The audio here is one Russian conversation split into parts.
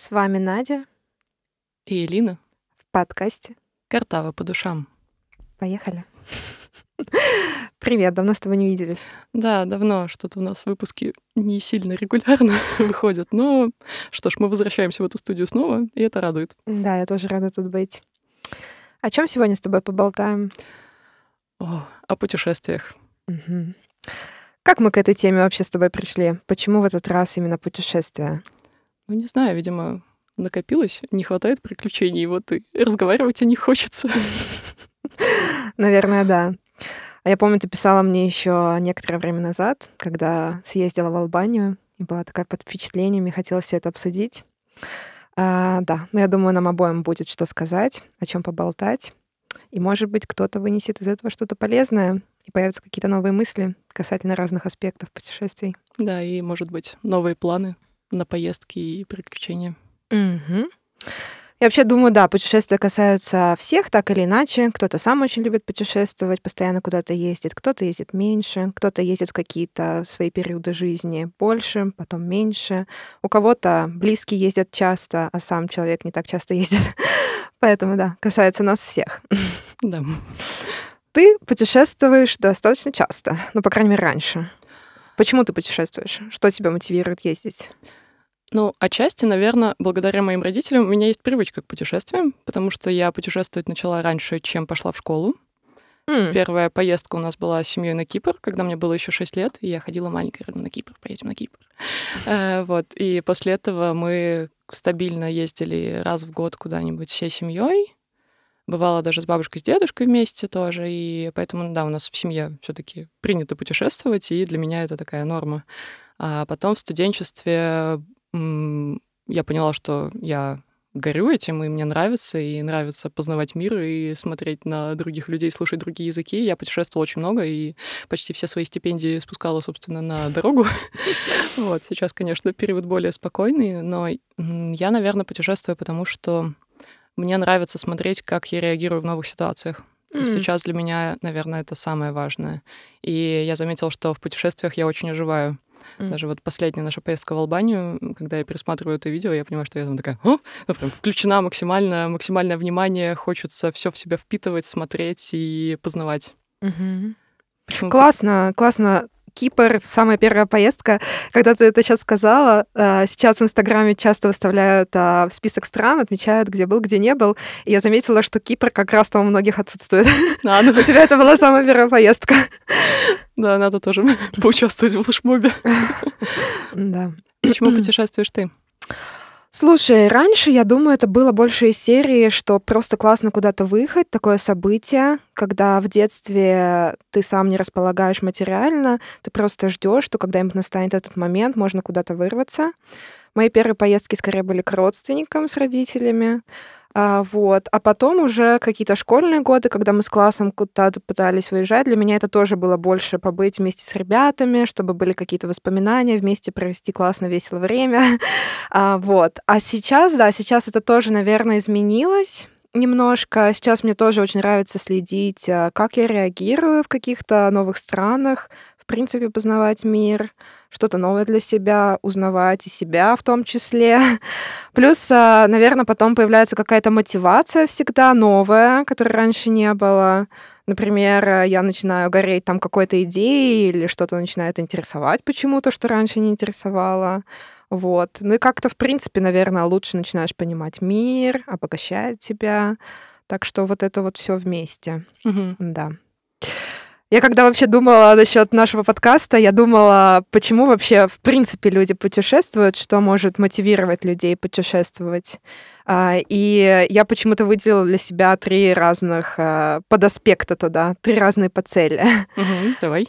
С вами Надя и Элина в подкасте «Картава по душам». Поехали. Привет, давно с тобой не виделись. Да, давно. Что-то у нас выпуски не сильно регулярно выходят. Но что ж, мы возвращаемся в эту студию снова, и это радует. Да, я тоже рада тут быть. О чем сегодня с тобой поболтаем? О, о путешествиях. Угу. Как мы к этой теме вообще с тобой пришли? Почему в этот раз именно путешествия? Ну, не знаю, видимо, накопилось, не хватает приключений, вот и разговаривать о них хочется. Наверное, да. А я помню, ты писала мне еще некоторое время назад, когда съездила в Албанию, и была такая под впечатлениями, хотелось все это обсудить. А, да, но я думаю, нам обоим будет что сказать, о чем поболтать. И, может быть, кто-то вынесет из этого что-то полезное, и появятся какие-то новые мысли касательно разных аспектов путешествий. Да, и, может быть, новые планы на поездки и приключения. Угу. Я вообще думаю, да, путешествия касаются всех, так или иначе. Кто-то сам очень любит путешествовать, постоянно куда-то ездит, кто-то ездит меньше, кто-то ездит в какие-то свои периоды жизни больше, потом меньше. У кого-то близкие ездят часто, а сам человек не так часто ездит. Поэтому, да, касается нас всех. Да. Ты путешествуешь достаточно часто, ну, по крайней мере, раньше. Почему ты путешествуешь? Что тебя мотивирует ездить? Ну, отчасти, наверное, благодаря моим родителям у меня есть привычка к путешествиям, потому что я путешествовать начала раньше, чем пошла в школу. Mm. Первая поездка у нас была с семьей на Кипр, когда мне было еще 6 лет, и я ходила маленькой, говорю, на Кипр, поедем на Кипр. Э, вот, и после этого мы стабильно ездили раз в год куда-нибудь всей семьей. Бывало даже с бабушкой, с дедушкой вместе тоже. И поэтому, да, у нас в семье все-таки принято путешествовать, и для меня это такая норма. А потом в студенчестве я поняла, что я горю этим, и мне нравится, и нравится познавать мир, и смотреть на других людей, слушать другие языки. Я путешествовала очень много, и почти все свои стипендии спускала, собственно, на дорогу. Вот, сейчас, конечно, период более спокойный, но я, наверное, путешествую, потому что мне нравится смотреть, как я реагирую в новых ситуациях. Сейчас для меня, наверное, это самое важное. И я заметила, что в путешествиях я очень оживаю. Mm. Даже вот последняя наша поездка в Албанию, когда я пересматриваю это видео, я понимаю, что я там такая, О! ну, прям включена максимально, максимальное внимание, хочется все в себя впитывать, смотреть и познавать. Mm-hmm. Классно, классно Кипр, самая первая поездка. Когда ты это сейчас сказала, э, сейчас в Инстаграме часто выставляют а, список стран, отмечают, где был, где не был. И я заметила, что Кипр как раз там у многих отсутствует. А, ну... У тебя это была самая первая поездка. Да, надо тоже поучаствовать в флешмобе. Да. Почему путешествуешь ты? Слушай, раньше, я думаю, это было больше из серии, что просто классно куда-то выехать, такое событие, когда в детстве ты сам не располагаешь материально, ты просто ждешь, что когда-нибудь настанет этот момент, можно куда-то вырваться. Мои первые поездки скорее были к родственникам с родителями. А, вот. А потом уже какие-то школьные годы, когда мы с классом куда-то пытались выезжать, для меня это тоже было больше побыть вместе с ребятами, чтобы были какие-то воспоминания, вместе провести классно, весело время. а, вот. А сейчас, да, сейчас это тоже, наверное, изменилось немножко. Сейчас мне тоже очень нравится следить, а, как я реагирую в каких-то новых странах, принципе, познавать мир, что-то новое для себя, узнавать и себя в том числе. Плюс, а, наверное, потом появляется какая-то мотивация всегда новая, которой раньше не было. Например, э, я начинаю гореть там какой-то идеей или что-то начинает интересовать почему-то, что раньше не интересовало. Вот. Ну и как-то, в принципе, наверное, лучше начинаешь понимать мир, обогащает тебя. Так что вот это вот все вместе. Угу. Да. Я когда вообще думала насчет нашего подкаста, я думала, почему вообще в принципе люди путешествуют, что может мотивировать людей путешествовать. А, и я почему-то выделила для себя три разных а, подаспекта туда, три разные по цели. Угу, давай.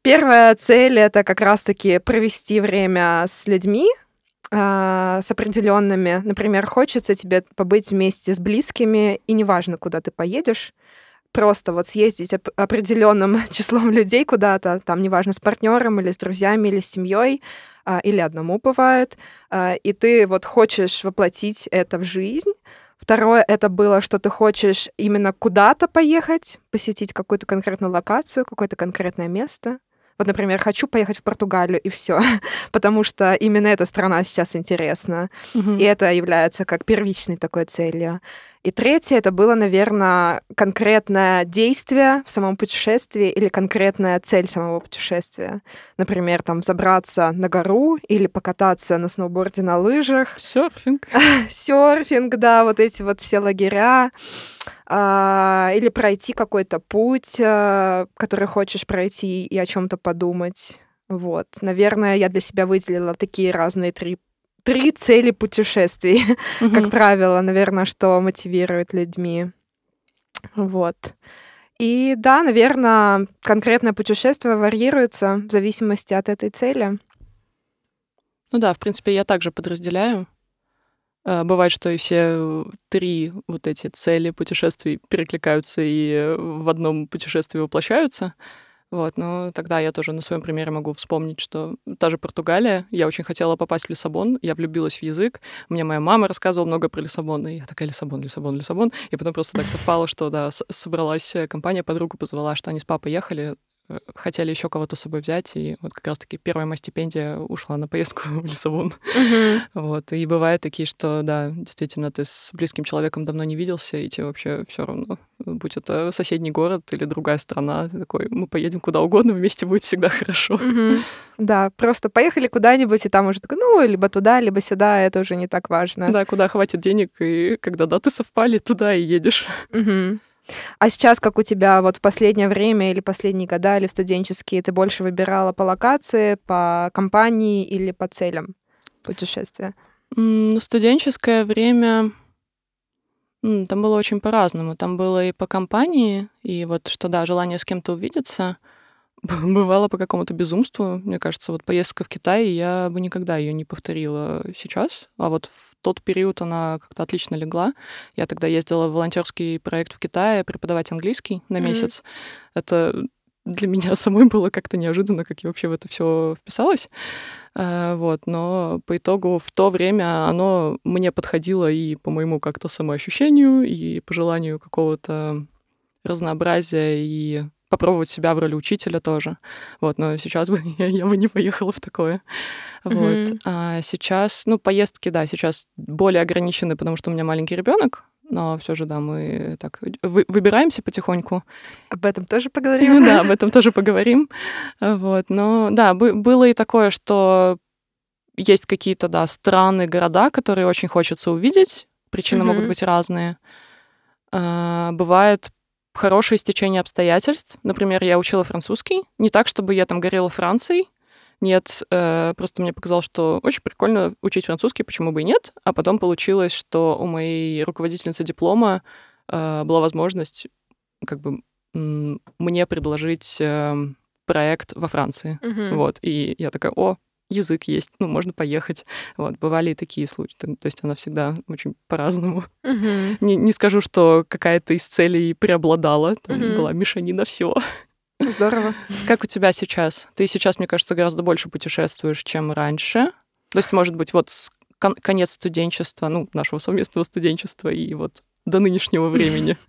Первая цель это как раз-таки провести время с людьми, а, с определенными. Например, хочется тебе побыть вместе с близкими, и неважно, куда ты поедешь просто вот съездить оп- определенным числом людей куда-то, там, неважно, с партнером или с друзьями или с семьей, а, или одному бывает, а, и ты вот хочешь воплотить это в жизнь. Второе, это было, что ты хочешь именно куда-то поехать, посетить какую-то конкретную локацию, какое-то конкретное место. Вот, например, хочу поехать в Португалию, и все. Потому что именно эта страна сейчас интересна. Угу. И это является как первичной такой целью. И третье, это было, наверное, конкретное действие в самом путешествии или конкретная цель самого путешествия. Например, там забраться на гору или покататься на сноуборде на лыжах. Серфинг. Серфинг, да, вот эти вот все лагеря а, или пройти какой-то путь, а, который хочешь пройти и о чем-то подумать. Вот, наверное, я для себя выделила такие разные три три цели путешествий, mm-hmm. как правило, наверное, что мотивирует людьми. Вот. И да, наверное, конкретное путешествие варьируется в зависимости от этой цели. Ну да, в принципе, я также подразделяю. А, бывает, что и все три вот эти цели путешествий перекликаются и в одном путешествии воплощаются. Вот, но тогда я тоже на своем примере могу вспомнить, что та же Португалия, я очень хотела попасть в Лиссабон, я влюбилась в язык, мне моя мама рассказывала много про Лиссабон, и я такая Лиссабон, Лиссабон, Лиссабон, и потом просто так совпало, что, да, собралась э, компания, подругу позвала, что они с папой ехали, Э, хотели еще кого-то с собой взять, и вот как раз-таки первая моя стипендия ушла на поездку в Лиссабон. Uh-huh. Вот, и бывают такие, что, да, действительно, ты с близким человеком давно не виделся, и тебе вообще все равно, будь это соседний город или другая страна, ты такой, мы поедем куда угодно, вместе будет всегда хорошо. Uh-huh. Да, просто поехали куда-нибудь, и там уже такой, ну, либо туда, либо сюда, это уже не так важно. Да, куда хватит денег, и когда даты совпали, туда и едешь. Uh-huh. А сейчас, как у тебя вот в последнее время или последние года, или в студенческие, ты больше выбирала по локации, по компании или по целям путешествия? Ну, студенческое время там было очень по-разному. Там было и по компании, и вот что, да, желание с кем-то увидеться. Бывало по какому-то безумству. Мне кажется, вот поездка в Китай, я бы никогда ее не повторила сейчас. А вот тот период она как-то отлично легла. Я тогда ездила в волонтерский проект в Китае преподавать английский на месяц. Mm-hmm. Это для меня самой было как-то неожиданно, как я вообще в это все вписалась. Э, вот, но по итогу в то время оно мне подходило и по моему как-то самоощущению, и по желанию какого-то разнообразия и попробовать себя в роли учителя тоже. Вот, но сейчас бы я, я бы не поехала в такое. Вот. Mm-hmm. А сейчас, ну, поездки, да, сейчас более ограничены, потому что у меня маленький ребенок, но все же, да, мы так вы, выбираемся потихоньку. Об этом тоже поговорим. Да, об этом тоже поговорим. Вот, но да, было и такое, что есть какие-то, да, страны, города, которые очень хочется увидеть. Причины mm-hmm. могут быть разные. А, бывает хорошее стечение обстоятельств. Например, я учила французский. Не так, чтобы я там горела Францией. Нет, э, просто мне показалось, что очень прикольно учить французский, почему бы и нет. А потом получилось, что у моей руководительницы диплома э, была возможность как бы мне предложить э, проект во Франции. Угу. Вот. И я такая, о, язык есть, ну, можно поехать. Вот, бывали и такие случаи. То есть она всегда очень по-разному. Uh-huh. Не, не скажу, что какая-то из целей преобладала. Там uh-huh. была мешанина всего. Здорово. Как у тебя сейчас? Ты сейчас, мне кажется, гораздо больше путешествуешь, чем раньше. То есть, может быть, вот с кон- конец студенчества, ну, нашего совместного студенчества и вот до нынешнего времени.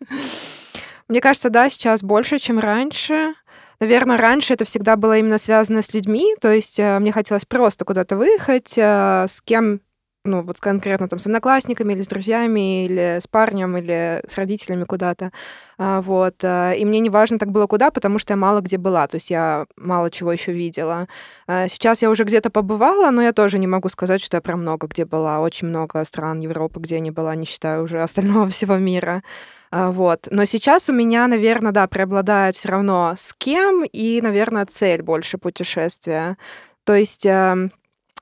Мне кажется, да, сейчас больше, чем раньше. Наверное, раньше это всегда было именно связано с людьми, то есть э, мне хотелось просто куда-то выехать, э, с кем ну, вот конкретно там с одноклассниками или с друзьями, или с парнем, или с родителями куда-то. А, вот. Э, и мне не важно так было куда, потому что я мало где была, то есть я мало чего еще видела. А, сейчас я уже где-то побывала, но я тоже не могу сказать, что я прям много где была. Очень много стран Европы, где я не была, не считая уже остального всего мира. А, вот. Но сейчас у меня, наверное, да, преобладает все равно с кем и, наверное, цель больше путешествия. То есть эм,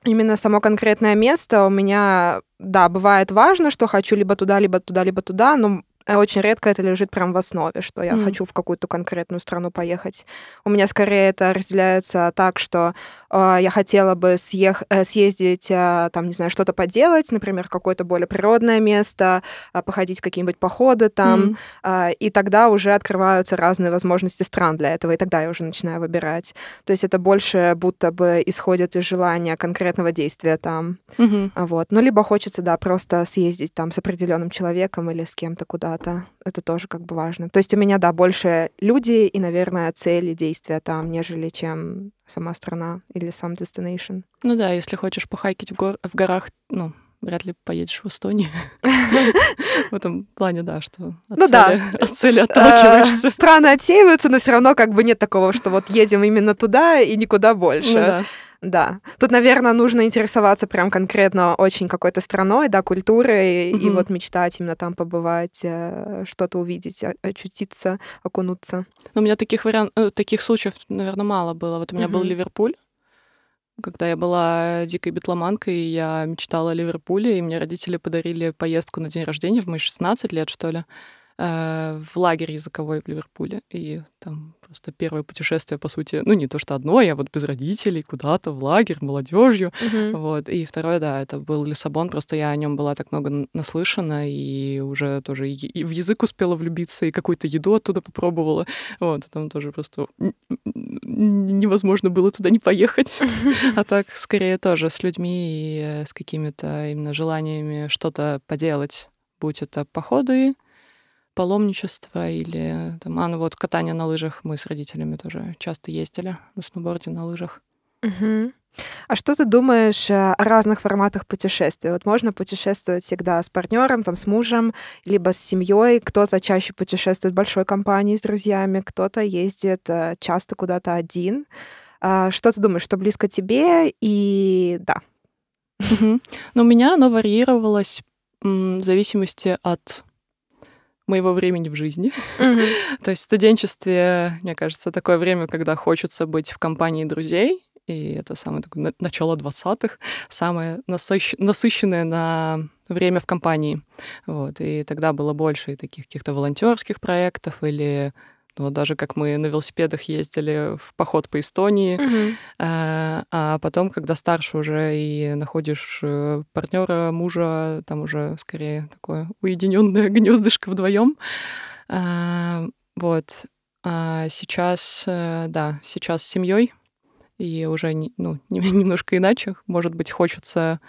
именно само конкретное место у меня, да, бывает важно, что хочу либо туда, либо туда, либо туда, но Э, очень редко это лежит прям в основе, что я mm. хочу в какую-то конкретную страну поехать. У меня скорее это разделяется так, что э, я хотела бы съех... Э, съездить, э, там, не знаю, что-то поделать, например, какое-то более природное место, э, походить в какие-нибудь походы там, mm. э, и тогда уже открываются разные возможности стран для этого, и тогда я уже начинаю выбирать. То есть это больше будто бы исходит из желания конкретного действия там. Mm-hmm. Вот. Ну, либо хочется, да, просто съездить там с определенным человеком или с кем-то куда-то да. Это тоже как бы важно. То есть у меня, да, больше люди и, наверное, цели действия там, нежели чем сама страна или сам destination. Ну да, если хочешь похайкить в, гор в горах, ну, вряд ли поедешь в Эстонию. В этом плане, да, что ну да, от цели э, отталкиваешься. Страны отсеиваются, но все равно как бы нет такого, что вот едем именно туда и никуда ну больше. Да. Тут, наверное, нужно интересоваться прям конкретно очень какой-то страной, да, культурой, mm-hmm. и вот мечтать именно там побывать, э, что-то увидеть, очутиться, окунуться. Но ну, у меня таких вариантов, э, таких случаев, наверное, мало было. Вот у меня mm-hmm. был Ливерпуль, когда я была дикой битломанкой, я мечтала о Ливерпуле, и мне родители подарили поездку на день рождения в мои 16 лет, что ли. Э, в лагерь языковой в Ливерпуле. И там просто первое путешествие, по сути, ну не то что одно, а я вот без родителей куда-то в лагерь молодежью. Угу. Вот. И второе, да, это был Лиссабон, просто я о нем была так много наслышана и уже тоже и в язык успела влюбиться, и какую-то еду оттуда попробовала. Вот, там тоже просто невозможно было туда не поехать. А так, скорее, тоже с людьми и э, с какими-то именно желаниями что-то поделать, будь это походы, паломничество или там, а, ну вот катание на лыжах. Мы с родителями тоже часто ездили на сноуборде, на лыжах. Угу. А что ты думаешь э, о разных форматах путешествий? Вот можно путешествовать всегда с партнером, там, с мужем, либо с семьей. Кто-то чаще путешествует в большой компании с друзьями, кто-то ездит э, часто куда-то один. А, что ты думаешь, что близко тебе? И да. Ну, у меня оно варьировалось в зависимости от моего времени в жизни. То есть в студенчестве, мне кажется, такое время, когда хочется быть в компании друзей, и это самое такое начало 20-х, самое насыщ... насыщенное на время в компании. Вот. И тогда было больше таких каких-то волонтерских проектов или но ну, даже как мы на велосипедах ездили в поход по Эстонии, угу. а, а потом, когда старше уже и находишь э, партнера, мужа, там уже скорее такое уединенное гнездышко вдвоем. А, э, вот. А сейчас, да, сейчас с семьей и уже ну, немножко иначе. Может быть, хочется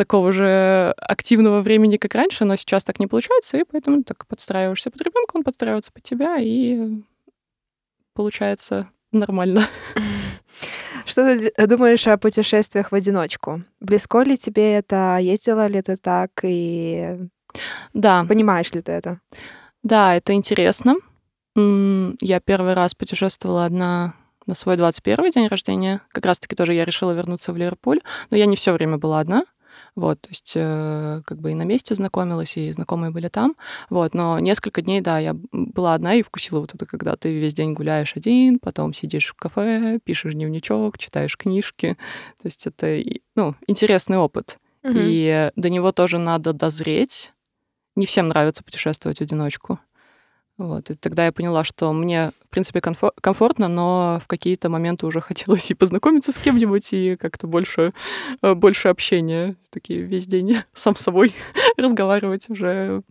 такого же активного времени, как раньше, но сейчас так не получается, и поэтому так подстраиваешься под ребенка, он подстраивается под тебя, и получается нормально. Что ты думаешь о путешествиях в одиночку? Близко ли тебе это? Ездила ли ты так? И да. Понимаешь ли ты это? Да, это интересно. Я первый раз путешествовала одна на свой 21 день рождения. Как раз-таки тоже я решила вернуться в Ливерпуль. Но я не все время была одна. Вот, то есть э, как бы и на месте знакомилась, и знакомые были там. Вот, но несколько дней, да, я была одна и вкусила вот это, когда ты весь день гуляешь один, потом сидишь в кафе, пишешь дневничок, читаешь книжки. То есть это, ну, интересный опыт. Угу. И до него тоже надо дозреть. Не всем нравится путешествовать в одиночку. Вот. И тогда я поняла, что мне, в принципе, комфор- комфортно, но в какие-то моменты уже хотелось и познакомиться с кем-нибудь, и как-то больше, э, больше общения. Такие весь день сам с собой разговаривать уже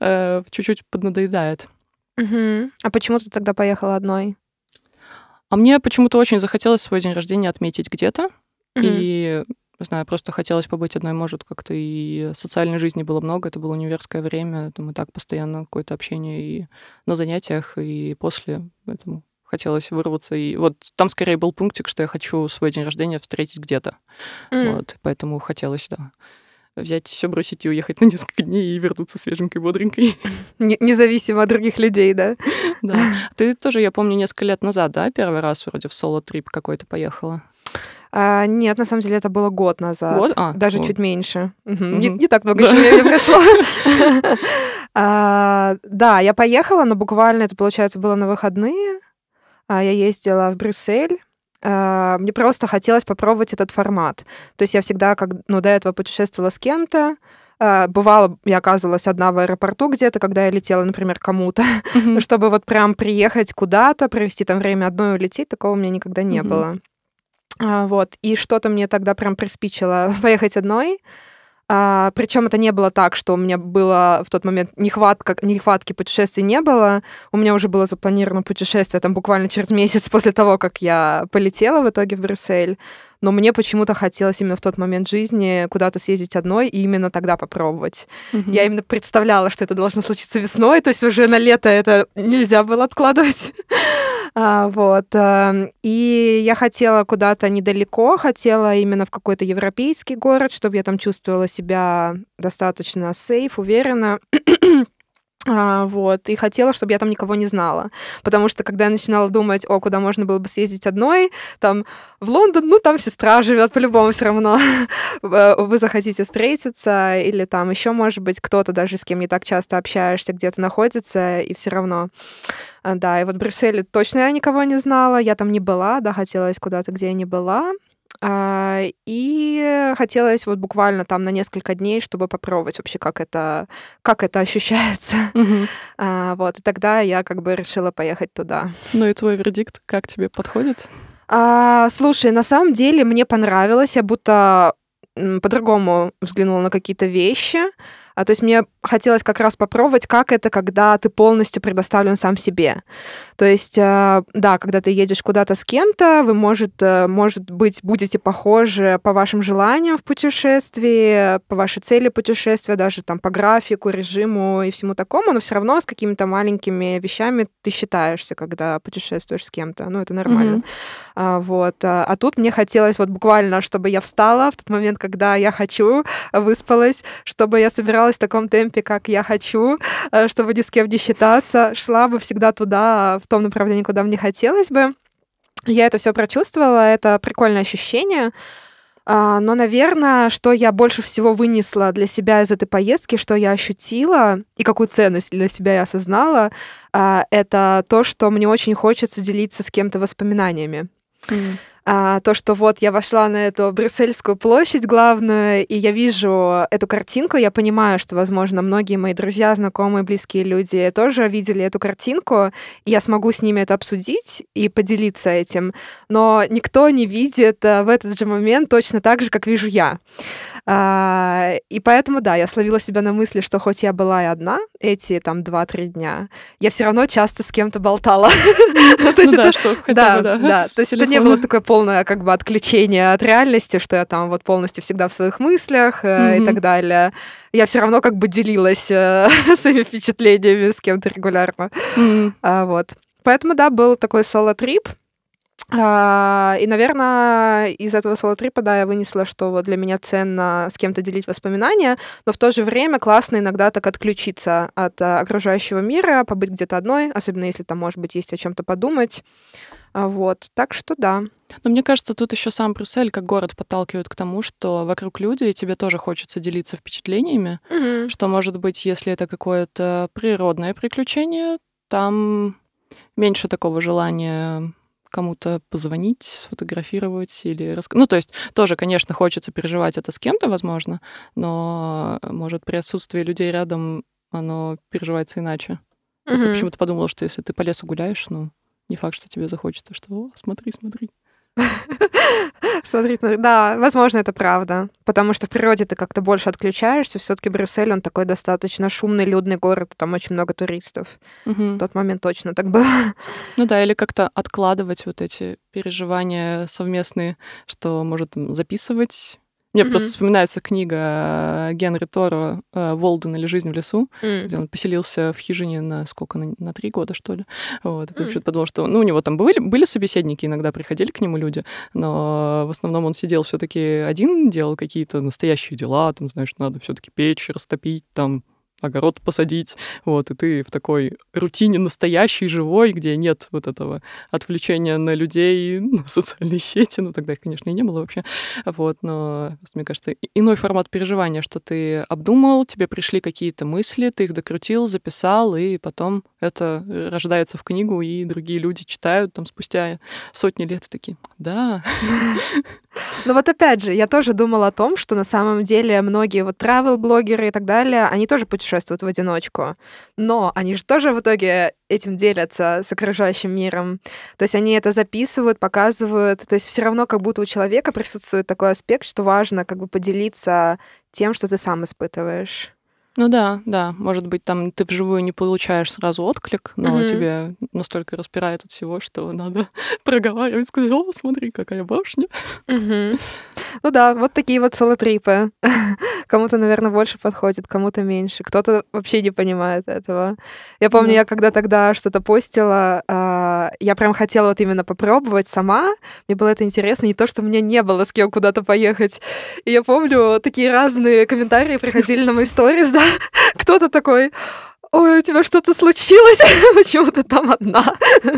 э, чуть-чуть поднадоедает. Угу. А почему ты тогда поехала одной? А мне почему-то очень захотелось свой день рождения отметить где-то. Угу. И не знаю, просто хотелось побыть одной, может, как-то и социальной жизни было много, это было универское время, там и так постоянно какое-то общение и на занятиях, и после, поэтому хотелось вырваться. И вот там скорее был пунктик, что я хочу свой день рождения встретить где-то. Mm. Вот, поэтому хотелось, да, взять все, бросить и уехать на несколько дней и вернуться свеженькой, бодренькой. независимо от других людей, да? Да. Ты тоже, я помню, несколько лет назад, да, первый раз вроде в соло-трип какой-то поехала? А, нет, на самом деле это было год назад. Год? А, Даже вот. чуть меньше. Угу. Не, не так много да. еще времени прошло. А, да, я поехала, но буквально это, получается, было на выходные. А, я ездила в Брюссель а, мне просто хотелось попробовать этот формат. То есть я всегда, как, ну, до этого путешествовала с кем-то, Бывало, я оказывалась одна в аэропорту где-то, когда я летела, например, кому-то, mm-hmm. чтобы вот прям приехать куда-то, провести там время одной и улететь, такого у меня никогда не mm-hmm. было. А, вот. И что-то мне тогда прям приспичило поехать одной. А, причем это не было так, что у меня было в тот момент нехватка, нехватки путешествий не было. У меня уже было запланировано путешествие там буквально через месяц после того, как я полетела в итоге в Брюссель. Но мне почему-то хотелось именно в тот момент жизни куда-то съездить одной и именно тогда попробовать. Mm-hmm. Я именно представляла, что это должно случиться весной, то есть уже на лето это нельзя было откладывать. А, вот. Эм, и я хотела куда-то недалеко, хотела именно в какой-то европейский город, чтобы я там чувствовала себя достаточно сейф, уверенно. А, вот, и хотела, чтобы я там никого не знала. Потому что, когда я начинала думать, о, куда можно было бы съездить одной, там, в Лондон, ну, там сестра живет по-любому все равно. Э, вы захотите встретиться, или там еще, может быть, кто-то даже с кем не так часто общаешься, где-то находится, и все равно. А, да, и вот в Брюсселе точно я никого не знала, я там не была, да, хотелось куда-то, где я не была. А, и хотелось вот буквально там на несколько дней, чтобы попробовать вообще, как это, как это ощущается. Mm-hmm. Вот, и тогда я как бы решила поехать туда. Ну и твой вердикт, как тебе подходит? А, слушай, на самом деле мне понравилось, я будто по-другому взглянула на какие-то вещи. А, то есть мне хотелось как раз попробовать, как это, когда ты полностью предоставлен сам себе. То есть, а, да, когда ты едешь куда-то с кем-то, вы, может, э, может быть, будете похожи по вашим желаниям в путешествии, по вашей цели путешествия, даже там по графику, режиму и всему такому, но все равно с какими-то маленькими вещами ты считаешься, когда путешествуешь с кем-то. Ну, это нормально. Mm-hmm. вот. А, а тут мне хотелось вот буквально, чтобы я встала в тот момент, когда я хочу, выспалась, чтобы я собиралась в таком темпе, как я хочу, э, чтобы ни с кем не считаться, шла бы всегда туда, в в том направлении, куда мне хотелось бы. Я это все прочувствовала, это прикольное ощущение. А, но, наверное, что я больше всего вынесла для себя из этой поездки, что я ощутила и какую ценность для себя я осознала, а, это то, что мне очень хочется делиться с кем-то воспоминаниями. Mm а, то, что вот я вошла на эту Брюссельскую площадь главную, и я вижу эту картинку, я понимаю, что, возможно, многие мои друзья, знакомые, близкие люди тоже видели эту картинку, и я смогу с ними это обсудить и поделиться этим, но никто не видит э, в этот же момент точно так же, как вижу я. А, и поэтому, да, я словила себя на мысли, что хоть я была и одна эти там 2-3 дня, я все равно часто с кем-то болтала. То есть ну это то есть это не было такое полное полное как бы отключение от реальности, что я там вот полностью всегда в своих мыслях mm-hmm. и так далее. Я все равно как бы делилась э, своими впечатлениями с кем-то регулярно. Mm-hmm. А, вот. Поэтому, да, был такой соло-трип. А, и, наверное, из этого соло-трипа, да, я вынесла, что вот для меня ценно с кем-то делить воспоминания, но в то же время классно иногда так отключиться от а, окружающего мира, побыть где-то одной, особенно если там, может быть, есть о чем-то подумать. А, вот, так что да. Но мне кажется, тут еще сам Брюссель как город подталкивает к тому, что вокруг люди, и тебе тоже хочется делиться впечатлениями, угу. что, может быть, если это какое-то природное приключение, там меньше такого желания кому-то позвонить, сфотографировать или рас... Ну, то есть тоже, конечно, хочется переживать это с кем-то, возможно, но, э, может, при отсутствии людей рядом оно переживается иначе. Угу. Просто почему-то подумала, что если ты по лесу гуляешь, ну, не факт, что тебе захочется, что «О, смотри, смотри». Смотреть на... Да, возможно, это правда. Потому что в природе ты как-то больше отключаешься. все таки Брюссель, он такой достаточно шумный, людный город, там очень много туристов. Угу. В тот момент точно так было. Ну да, или как-то откладывать вот эти переживания совместные, что может записывать мне mm-hmm. просто вспоминается книга э, Генри Торо э, «Волден или жизнь в лесу», mm-hmm. где он поселился в хижине на сколько, на, на три года, что ли. Вот. Mm-hmm. Я подумал, что ну, у него там были, были собеседники, иногда приходили к нему люди, но в основном он сидел все таки один, делал какие-то настоящие дела, там, знаешь, надо все таки печь, растопить, там, огород посадить, вот, и ты в такой рутине настоящей, живой, где нет вот этого отвлечения на людей, на социальные сети, ну, тогда их, конечно, и не было вообще, вот, но, мне кажется, иной формат переживания, что ты обдумал, тебе пришли какие-то мысли, ты их докрутил, записал, и потом это рождается в книгу, и другие люди читают там спустя сотни лет и такие, да. Ну вот опять же, я тоже думала о том, что на самом деле многие вот travel-блогеры и так далее, они тоже путешествуют путешествуют в одиночку. Но они же тоже в итоге этим делятся с окружающим миром. То есть они это записывают, показывают. То есть все равно как будто у человека присутствует такой аспект, что важно как бы поделиться тем, что ты сам испытываешь. Ну да, да. Может быть, там ты вживую не получаешь сразу отклик, но mm-hmm. тебе настолько распирает от всего, что надо проговаривать, сказать, о, смотри, какая башня. Mm-hmm. Ну да, вот такие вот солотрипы. кому-то, наверное, больше подходит, кому-то меньше. Кто-то вообще не понимает этого. Я помню, mm-hmm. я когда тогда что-то постила, а, я прям хотела вот именно попробовать сама. Мне было это интересно, не то, что мне не было с кем куда-то поехать. И я помню, такие разные комментарии приходили на мои сторис, да, кто-то такой, ой, у тебя что-то случилось, почему ты там одна?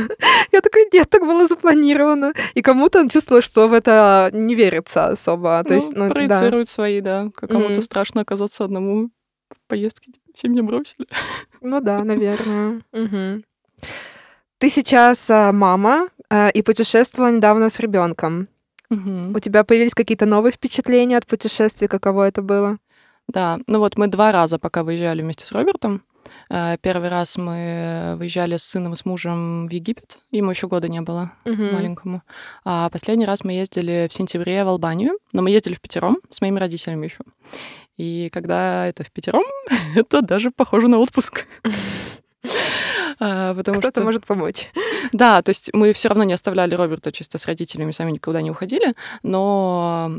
я такая, нет, так было запланировано. И кому-то чувствуешь, что в это не верится особо. То ну, есть, ну, проецируют свои, да. Кому-то страшно оказаться одному в поездке, все меня бросили. ну да, наверное. Угу. Ты сейчас а, мама а, и путешествовала недавно с ребенком. Угу. У тебя появились какие-то новые впечатления от путешествий? Каково это было? Да, ну вот мы два раза пока выезжали вместе с Робертом. Э, первый раз мы выезжали с сыном и с мужем в Египет. Ему еще года не было, угу. маленькому. А последний раз мы ездили в сентябре в Албанию. Но мы ездили в пятером с моими родителями еще. И когда это в пятером, это даже похоже на отпуск. А, потому Кто-то что... может помочь. Да, то есть мы все равно не оставляли Роберта чисто с родителями, сами никуда не уходили, но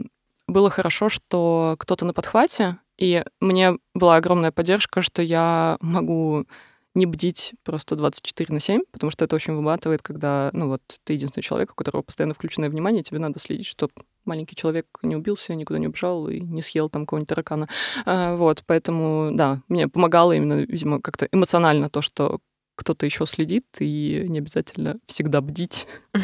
было хорошо, что кто-то на подхвате, и мне была огромная поддержка, что я могу не бдить просто 24 на 7, потому что это очень выматывает, когда, ну вот, ты единственный человек, у которого постоянно включенное внимание, тебе надо следить, чтобы маленький человек не убился, никуда не убежал и не съел там кого-нибудь таракана. А, вот, поэтому, да, мне помогало именно, видимо, как-то эмоционально то, что кто-то еще следит, и не обязательно всегда бдить.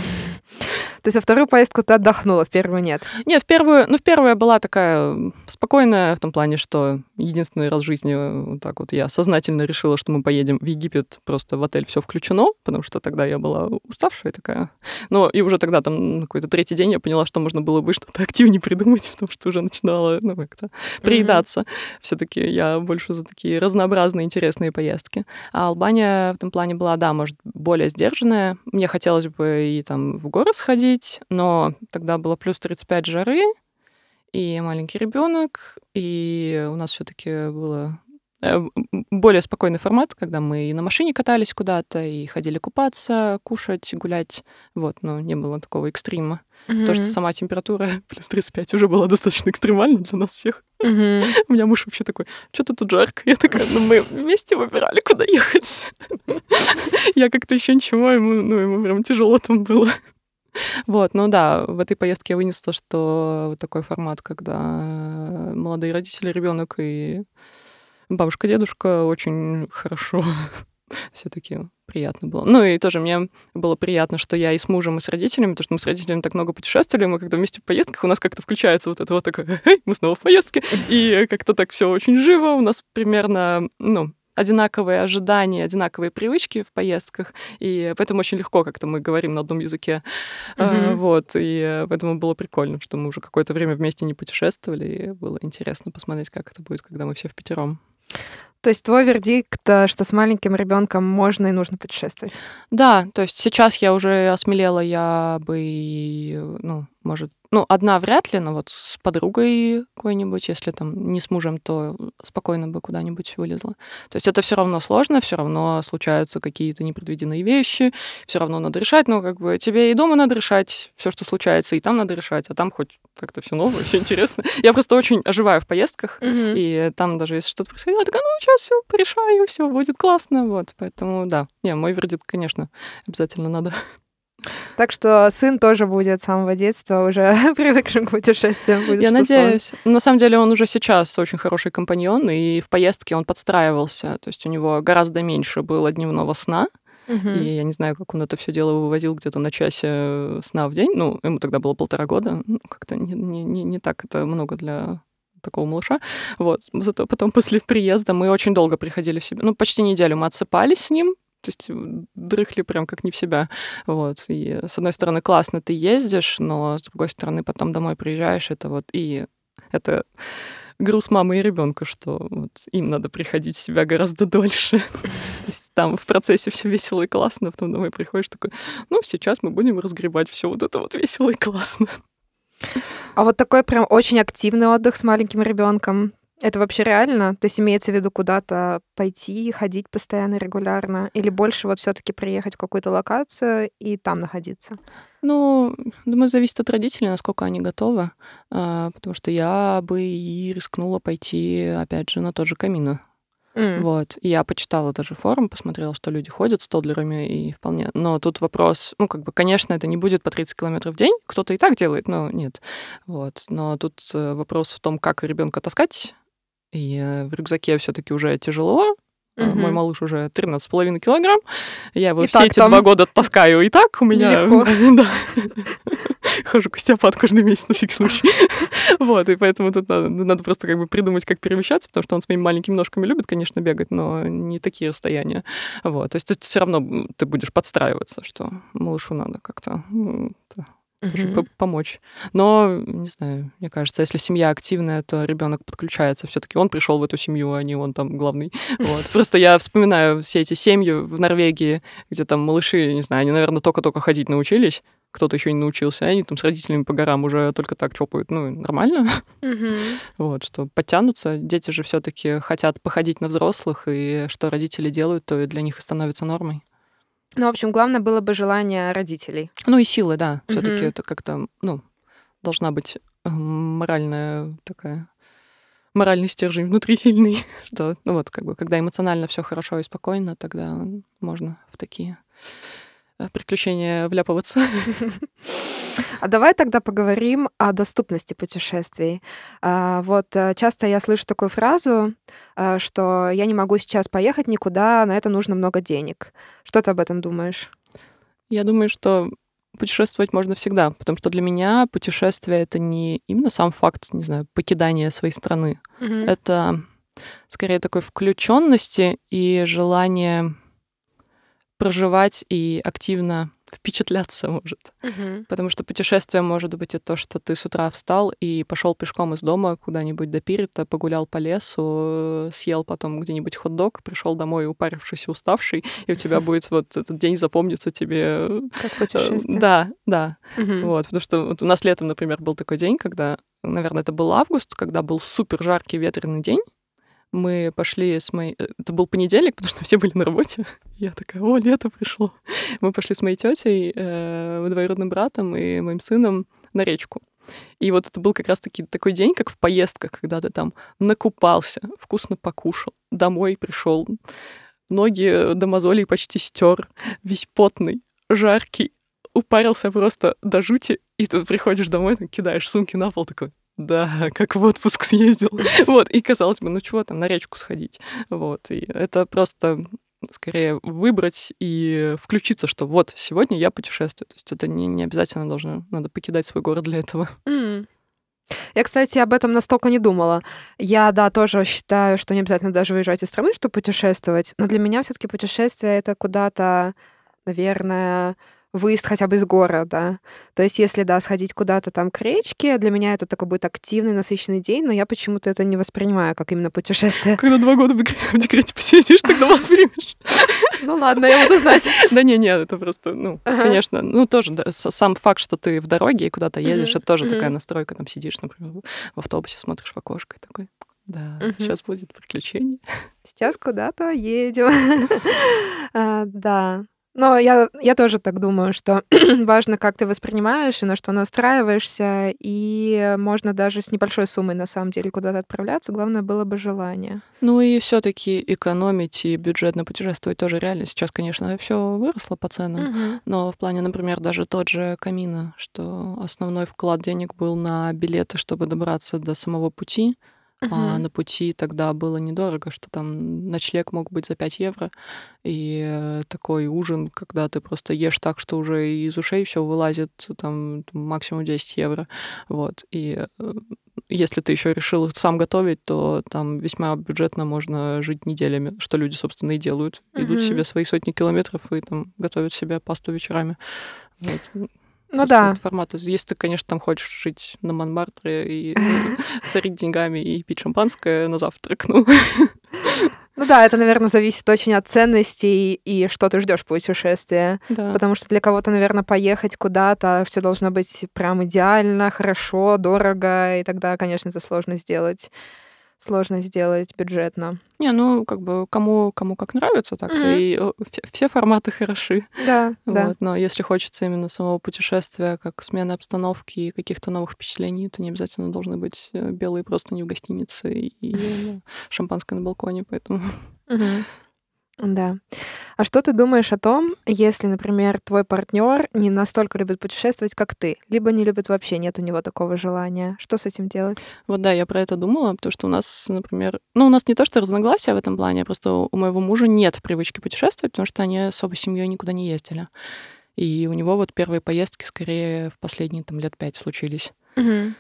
То есть во вторую поездку ты отдохнула, в первую нет? Нет, в первую, ну, в первую я была такая спокойная в том плане, что единственный раз в жизни э, вот так вот я сознательно решила, что мы поедем в Египет, просто в отель все включено, потому что тогда я была уставшая такая. Но и уже тогда там ну, какой-то третий день я поняла, что можно было бы что-то активнее придумать, потому что уже начинала, ну, как-то приедаться. Mm-hmm. Все-таки я больше за такие разнообразные, интересные поездки. А Албания в этом плане была, да, может, более сдержанная. Мне хотелось бы и там в горы сходить, ходить, но тогда было плюс 35 жары, и маленький ребенок, и у нас все-таки было э, более спокойный формат, когда мы и на машине катались куда-то, и ходили купаться, кушать, гулять. Вот, но не было такого экстрима. Mm-hmm. То, что сама температура плюс 35 уже была достаточно экстремальна для нас всех. Mm-hmm. У меня муж вообще такой, что-то тут жарко. Я такая, ну мы вместе выбирали, куда ехать. Я как-то еще ничего, ему, ну, ему прям тяжело там было. Вот, ну да, в этой поездке я вынесла, что вот такой формат, когда молодые родители, ребенок и бабушка, дедушка очень хорошо все-таки приятно было. Ну и тоже мне было приятно, что я и с мужем, и с родителями, потому что мы с родителями так много путешествовали, мы когда вместе в поездках, у нас как-то включается вот это вот такое, мы снова в поездке, и как-то так все очень живо, у нас примерно, ну, одинаковые ожидания, одинаковые привычки в поездках, и поэтому очень легко как-то мы говорим на одном языке. Mm-hmm. Вот, и поэтому было прикольно, что мы уже какое-то время вместе не путешествовали, и было интересно посмотреть, как это будет, когда мы все в пятером. То есть твой вердикт, э, что с маленьким ребенком можно и нужно путешествовать? Да, то есть сейчас я уже осмелела, я бы, э, ну, может, ну, одна вряд ли, но вот с подругой какой-нибудь, если там не с мужем, то спокойно бы куда-нибудь вылезла. То есть это все равно сложно, все равно случаются какие-то непредвиденные вещи, все равно надо решать, но ну, как бы тебе и дома надо решать все, что случается, и там надо решать, а там хоть как-то все новое, все интересно. Я просто очень оживаю в поездках, и там даже если что-то происходило, я такая, ну, сейчас все порешаю, все будет классно, вот. Поэтому, да, не, мой вердикт, конечно, обязательно надо так что сын тоже будет с самого детства уже привыкшим к путешествиям. Будет, Я надеюсь. Он... Ну, на самом деле он уже сейчас очень хороший компаньон, и в поездке он подстраивался. То есть у него гораздо меньше было дневного сна. Угу. И я не знаю, как он это все дело вывозил где-то на часе сна в день. Ну, ему тогда было полтора года. Ну, как-то не, не, не, не так это много для такого малыша. Вот. Зато потом после приезда мы очень долго приходили в себя. Ну, почти неделю мы отсыпались с ним, то есть дрыхли прям как не в себя. Вот. И с одной стороны, классно ты ездишь, но с другой стороны, потом домой приезжаешь, это вот и это груз мамы и ребенка, что вот им надо приходить в себя гораздо дольше. Там в процессе все весело и классно, а потом домой приходишь такой, ну, сейчас мы будем разгребать все вот это вот весело и классно. А вот такой прям очень активный отдых с маленьким ребенком. Это вообще реально? То есть имеется в виду куда-то пойти, ходить постоянно, регулярно? Или больше вот все таки приехать в какую-то локацию и там находиться? Ну, думаю, зависит от родителей, насколько они готовы. А, потому что я бы и рискнула пойти, опять же, на тот же камин. Mm. Вот. И я почитала даже форум, посмотрела, что люди ходят с тодлерами, и вполне. Но тут вопрос, ну, как бы, конечно, это не будет по 30 километров в день, кто-то и так делает, но нет. Вот. Но тут э, вопрос в том, как ребенка таскать и э, в рюкзаке все-таки уже тяжело. Угу. Мой малыш уже 13,5 килограмм. Я его и все эти там... два года таскаю и так у меня... Хожу к костяпад каждый месяц на всякий случай. Вот, и поэтому тут надо, надо просто как бы придумать, как перемещаться, потому что он с моими маленькими ножками любит, конечно, бегать, но не такие расстояния. Вот, то есть ты все равно ты будешь подстраиваться, что малышу надо как-то угу. помочь. Но, не знаю, мне кажется, если семья активная, то ребенок подключается. Все-таки он пришел в эту семью, а не он там главный. Вот. Просто я вспоминаю все эти семьи в Норвегии, где там малыши, не знаю, они, наверное, только-только ходить научились кто-то еще не научился, они там с родителями по горам уже только так чопают, ну, нормально. Вот, что подтянутся. Дети же все-таки хотят походить на взрослых, и что родители делают, то и для них и становится нормой. Ну, в общем, главное было бы желание родителей. Ну и силы, да. Все-таки это как-то, ну, должна быть э, моральная такая моральный стержень внутри сильный, что, ну вот, как бы, когда эмоционально все хорошо и спокойно, тогда можно в такие э, приключения вляпываться. А давай тогда поговорим о доступности путешествий. А, вот э, часто я слышу такую фразу, э, что я не могу сейчас поехать никуда, на это нужно много денег. Что ты об этом думаешь? Я думаю, что путешествовать можно всегда, потому что для меня путешествие это не именно сам факт, не знаю, покидания своей страны. Mm-hmm. Это скорее такой включенности и желание проживать и активно впечатляться может. Угу. Потому что путешествие может быть и то, что ты с утра встал и пошел пешком из дома куда-нибудь до пирита, погулял по лесу, э, съел потом где-нибудь хот-дог, пришел домой упарившийся, уставший, и у тебя будет вот этот день запомнится тебе. Э, как путешествие. Да, да. Угу. Вот, потому что вот у нас летом, например, был такой день, когда, наверное, это был август, когда был супер жаркий ветреный день, мы пошли с моей... Э, это был понедельник, потому что все были на работе. Я такая, о, лето пришло. Мы пошли с моей тетей, э, двоюродным братом и моим сыном на речку. И вот это был как раз-таки такой день, как в поездках, когда ты там накупался, вкусно покушал, домой пришел, ноги до мозолей почти стер, весь потный, жаркий, упарился просто до жути, и ты приходишь домой, кидаешь сумки на пол, такой, да, как в отпуск съездил. Вот, и казалось бы, ну чего там, на речку сходить. Вот, и это просто скорее выбрать и включиться, что вот, сегодня я путешествую. То есть это не, не обязательно должно, надо покидать свой город для этого. Mm. Я, кстати, об этом настолько не думала. Я, да, тоже считаю, что не обязательно даже выезжать из страны, чтобы путешествовать, но для меня все таки путешествие — это куда-то, наверное, выезд хотя бы из города. То есть если, да, сходить куда-то там к речке, для меня это такой будет активный, насыщенный день, но я почему-то это не воспринимаю как именно путешествие. Когда два года в декрете посидишь, тогда воспримешь. Ну ладно, я буду знать. Да не, не, это просто, ну, конечно, ну тоже сам факт, что ты в дороге и куда-то едешь, это тоже такая настройка, там сидишь, например, в автобусе, смотришь в окошко и такой, да, сейчас будет приключение. Сейчас куда-то едем. А, да. Но я, я тоже так думаю, что важно, как ты воспринимаешь и на что настраиваешься, и можно даже с небольшой суммой на самом деле куда-то отправляться, главное было бы желание. Ну и все таки экономить и бюджетно путешествовать тоже реально. Сейчас, конечно, все выросло по ценам, угу. но в плане, например, даже тот же Камина, что основной вклад денег был на билеты, чтобы добраться до самого пути, Uh-huh. А на пути тогда было недорого, что там ночлег мог быть за 5 евро. И э, такой ужин, когда ты просто ешь так, что уже из ушей все вылазит, там максимум 10 евро. Вот. И э, если ты еще решил сам готовить, то там весьма бюджетно можно жить неделями, что люди, собственно, и делают. Идут uh-huh. себе свои сотни километров и там готовят себе пасту вечерами. Вот. Ну да. Формат. Если ты, конечно, там хочешь жить на Монмартре и сорить деньгами и пить шампанское на завтрак, ну. Ну да, это, наверное, зависит очень от ценностей и что ты ждешь путешествия. Да. Потому что для кого-то, наверное, поехать куда-то, все должно быть прям идеально, хорошо, дорого, и тогда, конечно, это сложно сделать сложно сделать бюджетно. Не, ну как бы кому кому как нравится, так mm-hmm. и э, все форматы хороши. Да, вот, да. Но если хочется именно самого путешествия, как смены обстановки и каких-то новых впечатлений, то не обязательно должны быть э, белые просто не в гостинице и ну, шампанское на балконе, поэтому. Да. А что ты думаешь о том, если, например, твой партнер не настолько любит путешествовать, как ты, либо не любит вообще, нет у него такого желания? Что с этим делать? Вот да, я про это думала, потому что у нас, например, ну, у нас не то, что разногласия в этом плане, а просто у моего мужа нет в привычке путешествовать, потому что они особо с семьей никуда не ездили. И у него вот первые поездки скорее в последние там лет пять случились. Угу.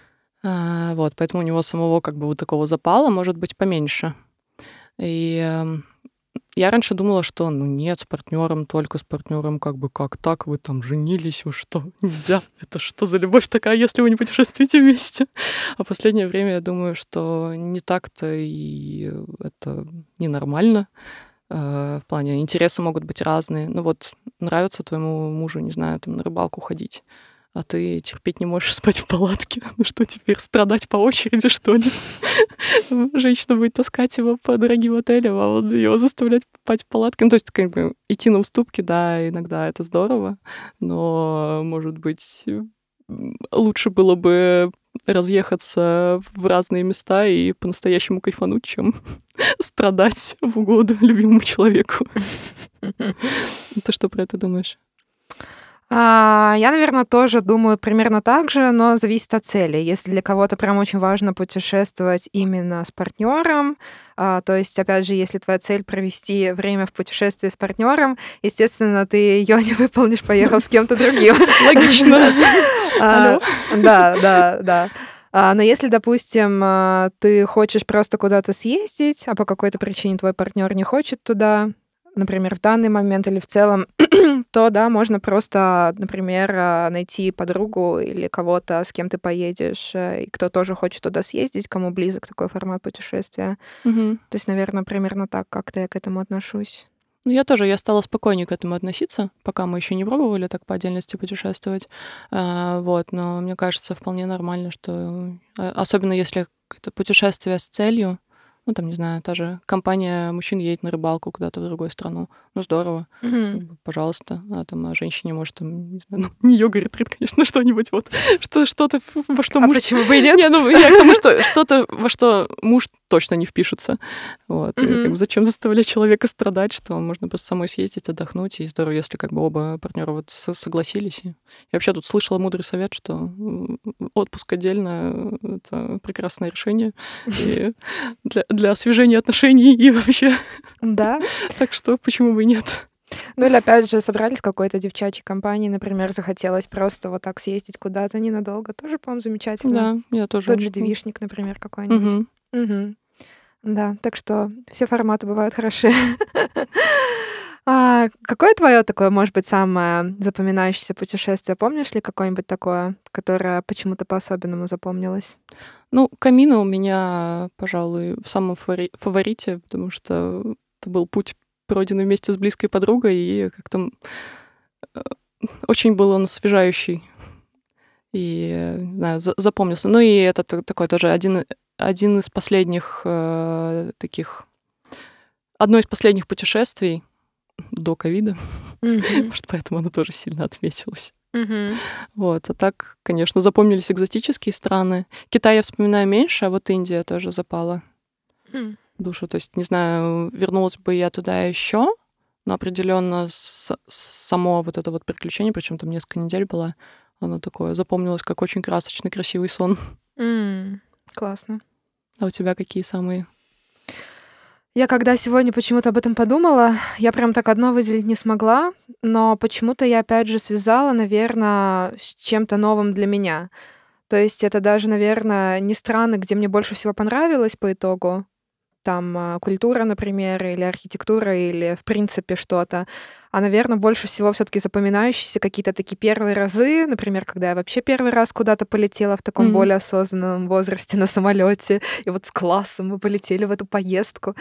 А, вот, поэтому у него самого как бы вот такого запала может быть поменьше. И эм, я раньше думала, что ну нет, с партнером, только с партнером, как бы как так, вы там женились, вы что, нельзя, это что за любовь такая, если вы не путешествуете вместе? А в последнее время я думаю, что не так-то и это ненормально. Э, в плане интересы могут быть разные. Ну вот нравится твоему мужу, не знаю, там на рыбалку ходить а ты терпеть не можешь спать в палатке. Ну что теперь, страдать по очереди, что ли? Женщина будет таскать его по дорогим отелям, а он его заставлять спать в палатке. Ну, то есть, как бы, идти на уступки, да, иногда это здорово, но, может быть, лучше было бы разъехаться в разные места и по-настоящему кайфануть, чем страдать в угоду любимому человеку. Ты что про это думаешь? А, я, наверное, тоже думаю примерно так же, но зависит от цели. Если для кого-то прям очень важно путешествовать именно с партнером, а, то есть, опять же, если твоя цель провести время в путешествии с партнером, естественно, ты ее не выполнишь, поехав с кем-то другим. Логично. А, да, да, да. Но если, допустим, ты хочешь просто куда-то съездить, а по какой-то причине твой партнер не хочет туда, например, в данный момент или в целом, то, да, можно просто, например, а, найти подругу или кого-то, с кем ты поедешь, э, и кто тоже хочет туда съездить, кому близок такой формат путешествия. Угу. То есть, наверное, примерно так как-то я к этому отношусь. Ну, я тоже, я стала спокойнее к этому относиться, пока мы еще не пробовали так по отдельности путешествовать. А, вот, но мне кажется, вполне нормально, что э, особенно если это путешествие с целью, ну, там, не знаю, та же компания мужчин едет на рыбалку куда-то в другую страну, ну здорово, mm-hmm. пожалуйста. А там а женщине, может, там, не знаю, ну, не йога ретрит, конечно, что-нибудь вот, что, что-то, во что а муж... А почему бы и нет? Не, ну, я к тому, что что-то, во что муж точно не впишется. Вот. Mm-hmm. И, как бы, зачем заставлять человека страдать, что можно просто самой съездить, отдохнуть, и здорово, если как бы оба партнера вот согласились. Я вообще тут слышала мудрый совет, что отпуск отдельно — это прекрасное решение и для, для освежения отношений и вообще. Да. Так что почему бы нет. Ну или опять же собрались какой-то девчачьей компании, например, захотелось просто вот так съездить куда-то ненадолго, тоже, по-моему, замечательно. Да, я тоже. Тот же девишник, например, какой-нибудь. Угу. Угу. Да, так что все форматы бывают хороши. А какое твое такое, может быть, самое запоминающееся путешествие? Помнишь ли какое-нибудь такое, которое почему-то по-особенному запомнилось? Ну, Камина у меня, пожалуй, в самом фаворите, потому что это был путь пройденный вместе с близкой подругой, и как-то э, очень был он освежающий. И, не знаю, запомнился. Ну и это такой тоже один, один из последних э, таких... Одно из последних путешествий до ковида. Mm-hmm. Может, поэтому оно тоже сильно отметилось. Mm-hmm. Вот. А так, конечно, запомнились экзотические страны. Китай я вспоминаю меньше, а вот Индия тоже запала. Mm душу. То есть, не знаю, вернулась бы я туда еще, но определенно с, само вот это вот приключение, причем там несколько недель было, оно такое запомнилось как очень красочный, красивый сон. Mm, классно. А у тебя какие самые? Я когда сегодня почему-то об этом подумала, я прям так одно выделить не смогла, но почему-то я опять же связала, наверное, с чем-то новым для меня. То есть это даже, наверное, не страны, где мне больше всего понравилось по итогу, там а, культура, например, или архитектура, или в принципе что-то. А, наверное, больше всего все-таки запоминающиеся какие-то такие первые разы, например, когда я вообще первый раз куда-то полетела в таком mm-hmm. более осознанном возрасте на самолете, и вот с классом мы полетели в эту поездку.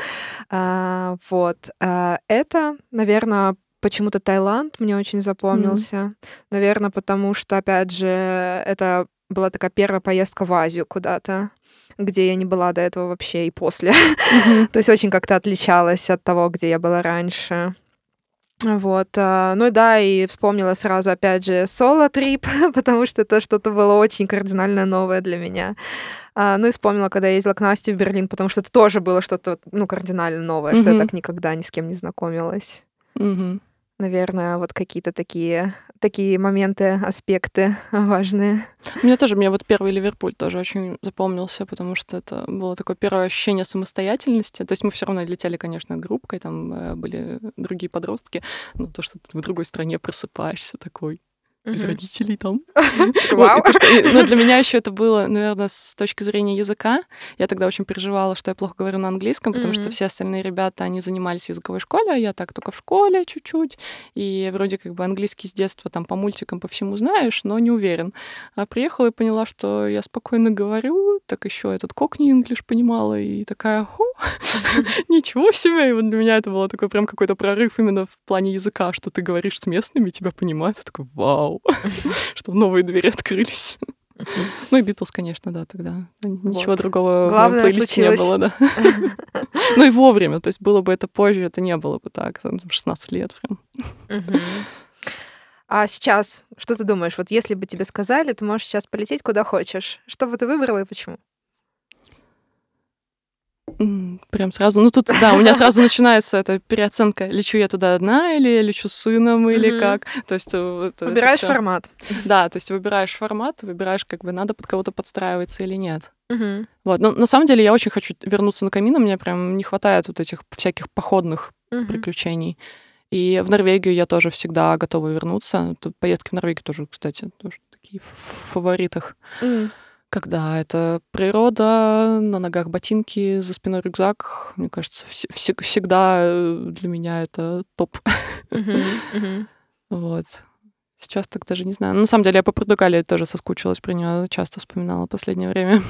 А, вот. А, это, наверное, почему-то Таиланд мне очень запомнился. Mm-hmm. Наверное, потому что, опять же, это была такая первая поездка в Азию куда-то где я не была до этого вообще и после. Mm-hmm. То есть очень как-то отличалась от того, где я была раньше. Вот. Э, ну да, и вспомнила сразу, опять же, соло-трип, потому что это что-то было очень кардинально новое для меня. А, ну и вспомнила, когда я ездила к Насте в Берлин, потому что это тоже было что-то, ну, кардинально новое, mm-hmm. что я так никогда ни с кем не знакомилась. Mm-hmm. Наверное, вот какие-то такие такие моменты, аспекты важные? У меня тоже, мне вот первый Ливерпуль тоже очень запомнился, потому что это было такое первое ощущение самостоятельности. То есть мы все равно летели, конечно, группкой, там э, были другие подростки, но то, что ты в другой стране просыпаешься такой, без родителей там. Но для меня еще это было, наверное, с точки зрения языка. Я тогда очень переживала, что я плохо говорю на английском, потому что все остальные ребята, они занимались языковой школе, а я так только в школе чуть-чуть. И вроде как бы английский с детства там по мультикам, по всему знаешь, но не уверен. А приехала и поняла, что я спокойно говорю, так еще этот кокни инглиш понимала, и такая, ничего себе. И вот для меня это было такой прям какой-то прорыв именно в плане языка, что ты говоришь с местными, тебя понимают, такой, вау, пошел, чтобы новые двери открылись. Ну и Битлз, конечно, да, тогда. Ничего другого Главное в плейлисте не было, да. Ну и вовремя, то есть было бы это позже, это не было бы так, 16 лет прям. А сейчас, что ты думаешь, вот если бы тебе сказали, ты можешь сейчас полететь куда хочешь, что бы ты выбрала и почему? Прям сразу. Ну, тут, да, у меня сразу начинается эта переоценка. Лечу я туда одна или лечу с сыном, или как. То есть... Э, вот, э, выбираешь формат. Да, то есть выбираешь формат, выбираешь, как бы, надо под кого-то подстраиваться или нет. Вот. Но на самом деле я очень хочу вернуться на камин, мне прям не хватает вот этих всяких походных приключений. И в Норвегию я тоже всегда готова вернуться. Тут поездки в Норвегию тоже, кстати, тоже такие в фаворитах когда это природа, на ногах ботинки, за спиной рюкзак. Мне кажется, вс- вс- всегда для меня это топ. Вот. Сейчас так даже не знаю. на самом деле, я по Португалии тоже соскучилась про нее, часто вспоминала в последнее время.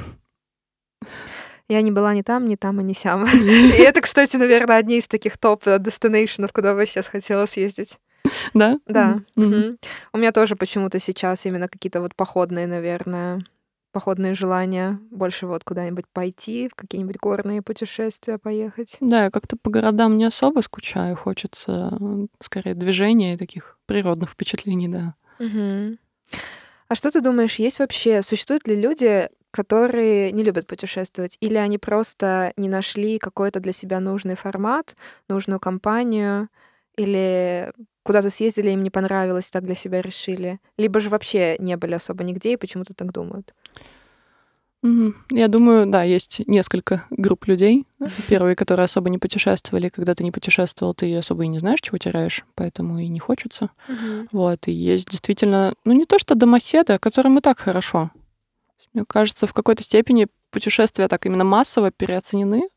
Я не была ни там, ни там, и ни сям. И это, кстати, наверное, одни из таких топ-дестинейшенов, э, куда бы сейчас хотела съездить. Да? Да. У меня тоже почему-то сейчас именно какие-то вот походные, наверное, походные желания, больше вот куда-нибудь пойти, в какие-нибудь горные путешествия поехать. Да, я как-то по городам не особо скучаю, хочется скорее движения и таких природных впечатлений, да. Угу. А что ты думаешь, есть вообще, существуют ли люди, которые не любят путешествовать, или они просто не нашли какой-то для себя нужный формат, нужную компанию? Или куда-то съездили, им не понравилось, так для себя решили. Либо же вообще не были особо нигде и почему-то так думают. Я думаю, да, есть несколько групп людей. Первые, которые особо не путешествовали. Когда ты не путешествовал, ты особо и не знаешь, чего теряешь, поэтому и не хочется. Угу. Вот, и есть действительно, ну не то что домоседы, а которым и так хорошо. Мне кажется, в какой-то степени путешествия так именно массово переоценены.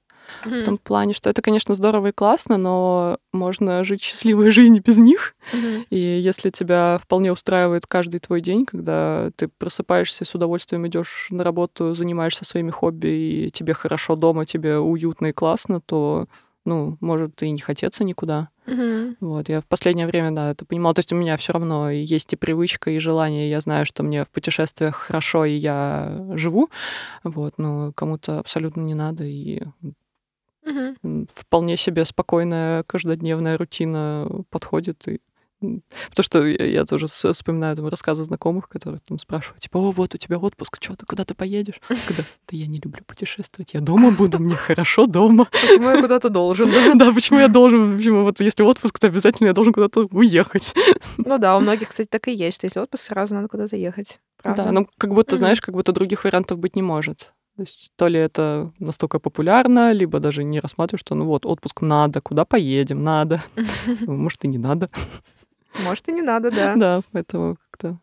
Mm-hmm. В том плане, что это, конечно, здорово и классно, но можно жить счастливой жизнью без них. Mm-hmm. И если тебя вполне устраивает каждый твой день, когда ты просыпаешься с удовольствием, идешь на работу, занимаешься своими хобби, и тебе хорошо дома, тебе уютно и классно, то ну, может и не хотеться никуда. Угу. Вот, я в последнее время, да, это понимала. То есть у меня все равно есть и привычка, и желание. И я знаю, что мне в путешествиях хорошо, и я живу. Вот, но кому-то абсолютно не надо, и Угу. Вполне себе спокойная каждодневная рутина подходит и Потому что я тоже вспоминаю там, рассказы знакомых, которые там спрашивают, типа, о, вот у тебя отпуск, что ты, куда то поедешь? Когда, да я не люблю путешествовать, я дома буду, мне хорошо дома. Почему я куда-то должен? Да, почему я должен? Почему вот если отпуск, то обязательно я должен куда-то уехать. Ну да, у многих, кстати, так и есть, что если отпуск, сразу надо куда-то ехать. Правда? Да, ну как будто, знаешь, как будто других вариантов быть не может. То есть то ли это настолько популярно, либо даже не рассматриваешь, что ну вот, отпуск надо, куда поедем, надо. Ну, может, и не надо. Может, и не надо, да. Да, поэтому как-то...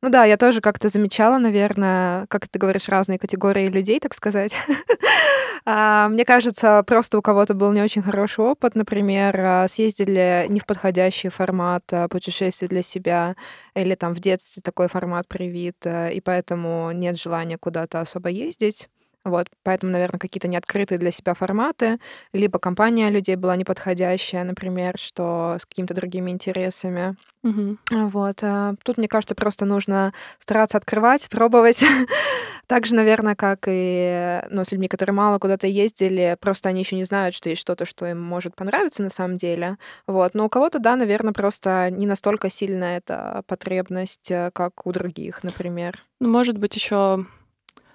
Ну да, я тоже как-то замечала, наверное, как ты говоришь, разные категории людей, так сказать. А, мне кажется, просто у кого-то был не очень хороший опыт. Например, а, съездили не в подходящий формат а, путешествия для себя, или там в детстве такой формат привит, и поэтому нет желания куда-то особо ездить. Вот, поэтому, наверное, какие-то неоткрытые для себя форматы, либо компания людей была неподходящая, например, что с какими-то другими интересами. Угу. Вот. А, тут, мне кажется, просто нужно стараться открывать, пробовать. так же, наверное, как и ну, с людьми, которые мало куда-то ездили, просто они еще не знают, что есть что-то, что им может понравиться на самом деле. Вот. Но у кого-то, да, наверное, просто не настолько сильно эта потребность, э, как у других, например. Ну, может быть, еще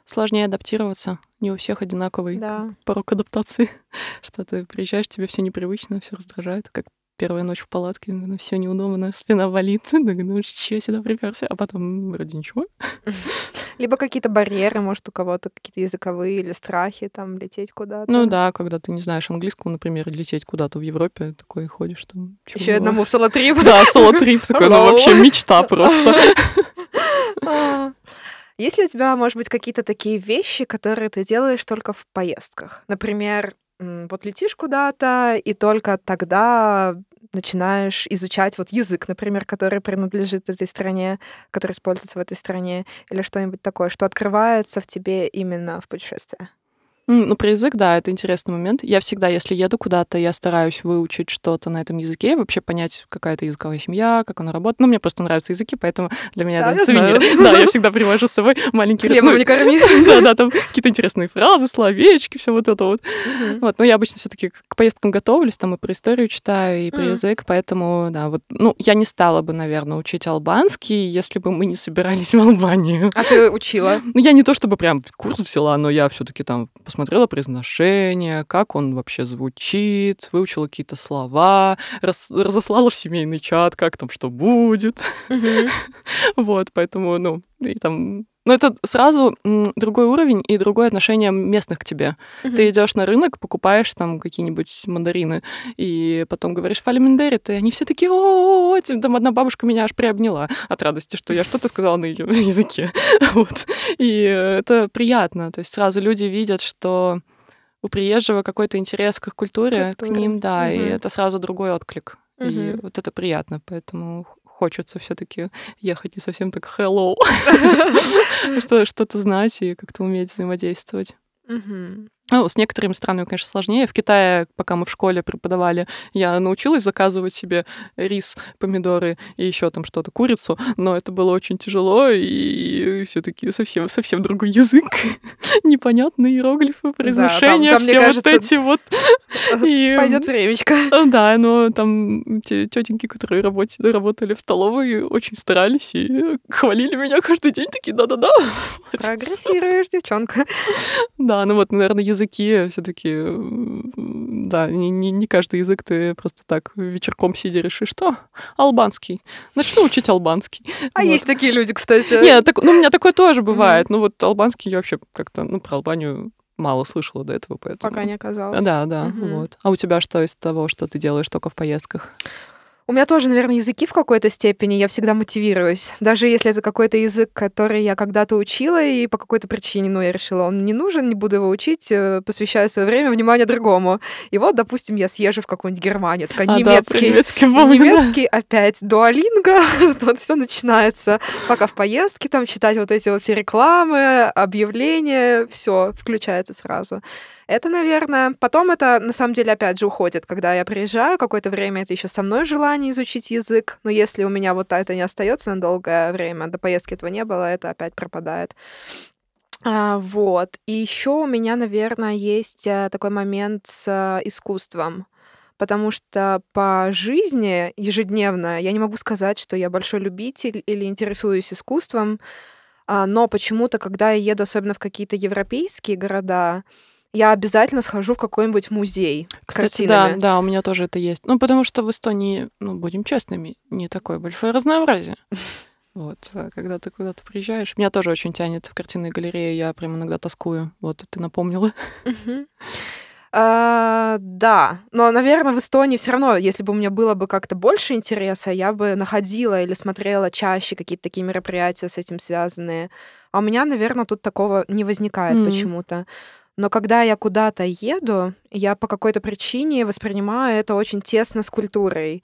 сложнее адаптироваться. Не у всех одинаковый да. порог адаптации. Что ты приезжаешь, тебе все непривычно, все раздражает, как первая ночь в палатке, ну, ну все неудобно, спина болит, ну, чего сюда приперся, а потом вроде ничего. Либо какие-то барьеры, может, у кого-то какие-то языковые или страхи, там, лететь куда-то. Ну да, когда ты не знаешь английского, например, лететь куда-то в Европе, такое ходишь там. Еще одному соло-трип. Да, соло-трип, такое ну, вообще мечта просто. А. Есть ли у тебя, может быть, какие-то такие вещи, которые ты делаешь только в поездках? Например, вот летишь куда-то, и только тогда начинаешь изучать вот язык, например, который принадлежит этой стране, который используется в этой стране, или что-нибудь такое, что открывается в тебе именно в путешествии? Ну, про язык, да, это интересный момент. Я всегда, если еду куда-то, я стараюсь выучить что-то на этом языке, вообще понять, какая это языковая семья, как она работает. Ну, мне просто нравятся языки, поэтому для меня да, это сувенир. Да, я всегда привожу с собой маленькие... Хлебом не корми. Да, да, там какие-то интересные фразы, словечки, все вот это вот. Вот, но я обычно все таки к поездкам готовлюсь, там и про историю читаю, и про язык, поэтому, да, вот, ну, я не стала бы, наверное, учить албанский, если бы мы не собирались в Албанию. А ты учила? Ну, я не то чтобы прям курс взяла, но я все таки там посмотрела произношение, как он вообще звучит, выучила какие-то слова, раз, разослала в семейный чат, как там что будет. Угу. Вот, поэтому, ну, и там но это сразу другой уровень и другое отношение местных к тебе. Угу. Ты идешь на рынок, покупаешь там какие-нибудь мандарины, и потом говоришь фалимендерит, и они все такие, о, типа, там одна бабушка меня аж приобняла от радости, что я что-то сказала на ее языке. Вот. И э, это приятно. То есть сразу люди видят, что у приезжего какой-то интерес к их культуре, Культура. к ним, да, угу. и это сразу другой отклик. Угу. И вот это приятно, поэтому хочется все таки ехать не совсем так hello, что-то знать и как-то уметь взаимодействовать. Ну, с некоторыми странами, конечно, сложнее. В Китае, пока мы в школе преподавали, я научилась заказывать себе рис, помидоры и еще там что-то, курицу, но это было очень тяжело, и все-таки совсем, совсем другой язык, непонятные иероглифы, произношения, да, там, там, все кажется, вот эти вот. Пойдет времечко. Э, да, но там те тетеньки, которые работали, в столовой, очень старались и хвалили меня каждый день, такие, да-да-да. Прогрессируешь, девчонка. Да, ну вот, наверное, языки э, все-таки, э, да, не, не, не каждый язык ты просто так вечерком сидя решишь, что албанский. Начну учить албанский. А вот. есть такие люди, кстати. Нет, так, ну, у меня такое тоже бывает. Ну вот албанский я вообще как-то, ну, про Албанию мало слышала до этого, поэтому... Пока не оказалось. Да, да, угу. вот. А у тебя что из того, что ты делаешь только в поездках? У меня тоже, наверное, языки в какой-то степени, я всегда мотивируюсь. Даже если это какой-то язык, который я когда-то учила, и по какой-то причине, ну, я решила, он не нужен, не буду его учить, э, посвящаю свое время, внимание другому. И вот, допустим, я съезжу в какую-нибудь Германию, такая а, немецкий. Да, немецкий, помню, немецкий да. опять, Дуалинга, тут все начинается. Пока в поездке, там читать вот эти вот все рекламы, объявления, все включается сразу. Это, наверное. Потом это, на самом деле, опять же уходит, когда я приезжаю, какое-то время это еще со мной желание изучить язык, но если у меня вот это не остается на долгое время, до поездки этого не было, это опять пропадает. А, вот. И еще у меня, наверное, есть э, такой момент с э, искусством потому что по жизни ежедневно я не могу сказать, что я большой любитель или интересуюсь искусством, а, но почему-то, когда я еду, особенно в какие-то европейские города, я обязательно схожу в какой-нибудь музей. Кстати, да, да, у меня тоже это есть. Ну, потому что в Эстонии, ну, будем честными, не такое большое разнообразие. Вот, а когда ты куда-то приезжаешь. Меня тоже очень тянет в картинной галерее, я прям иногда тоскую. Вот, ты напомнила. А, да, но, наверное, в Эстонии все равно, если бы у меня было бы как-то больше интереса, я бы находила или смотрела чаще какие-то такие мероприятия с этим связанные. А у меня, наверное, тут такого не возникает почему-то. Но когда я куда-то еду, я по какой-то причине воспринимаю это очень тесно с культурой.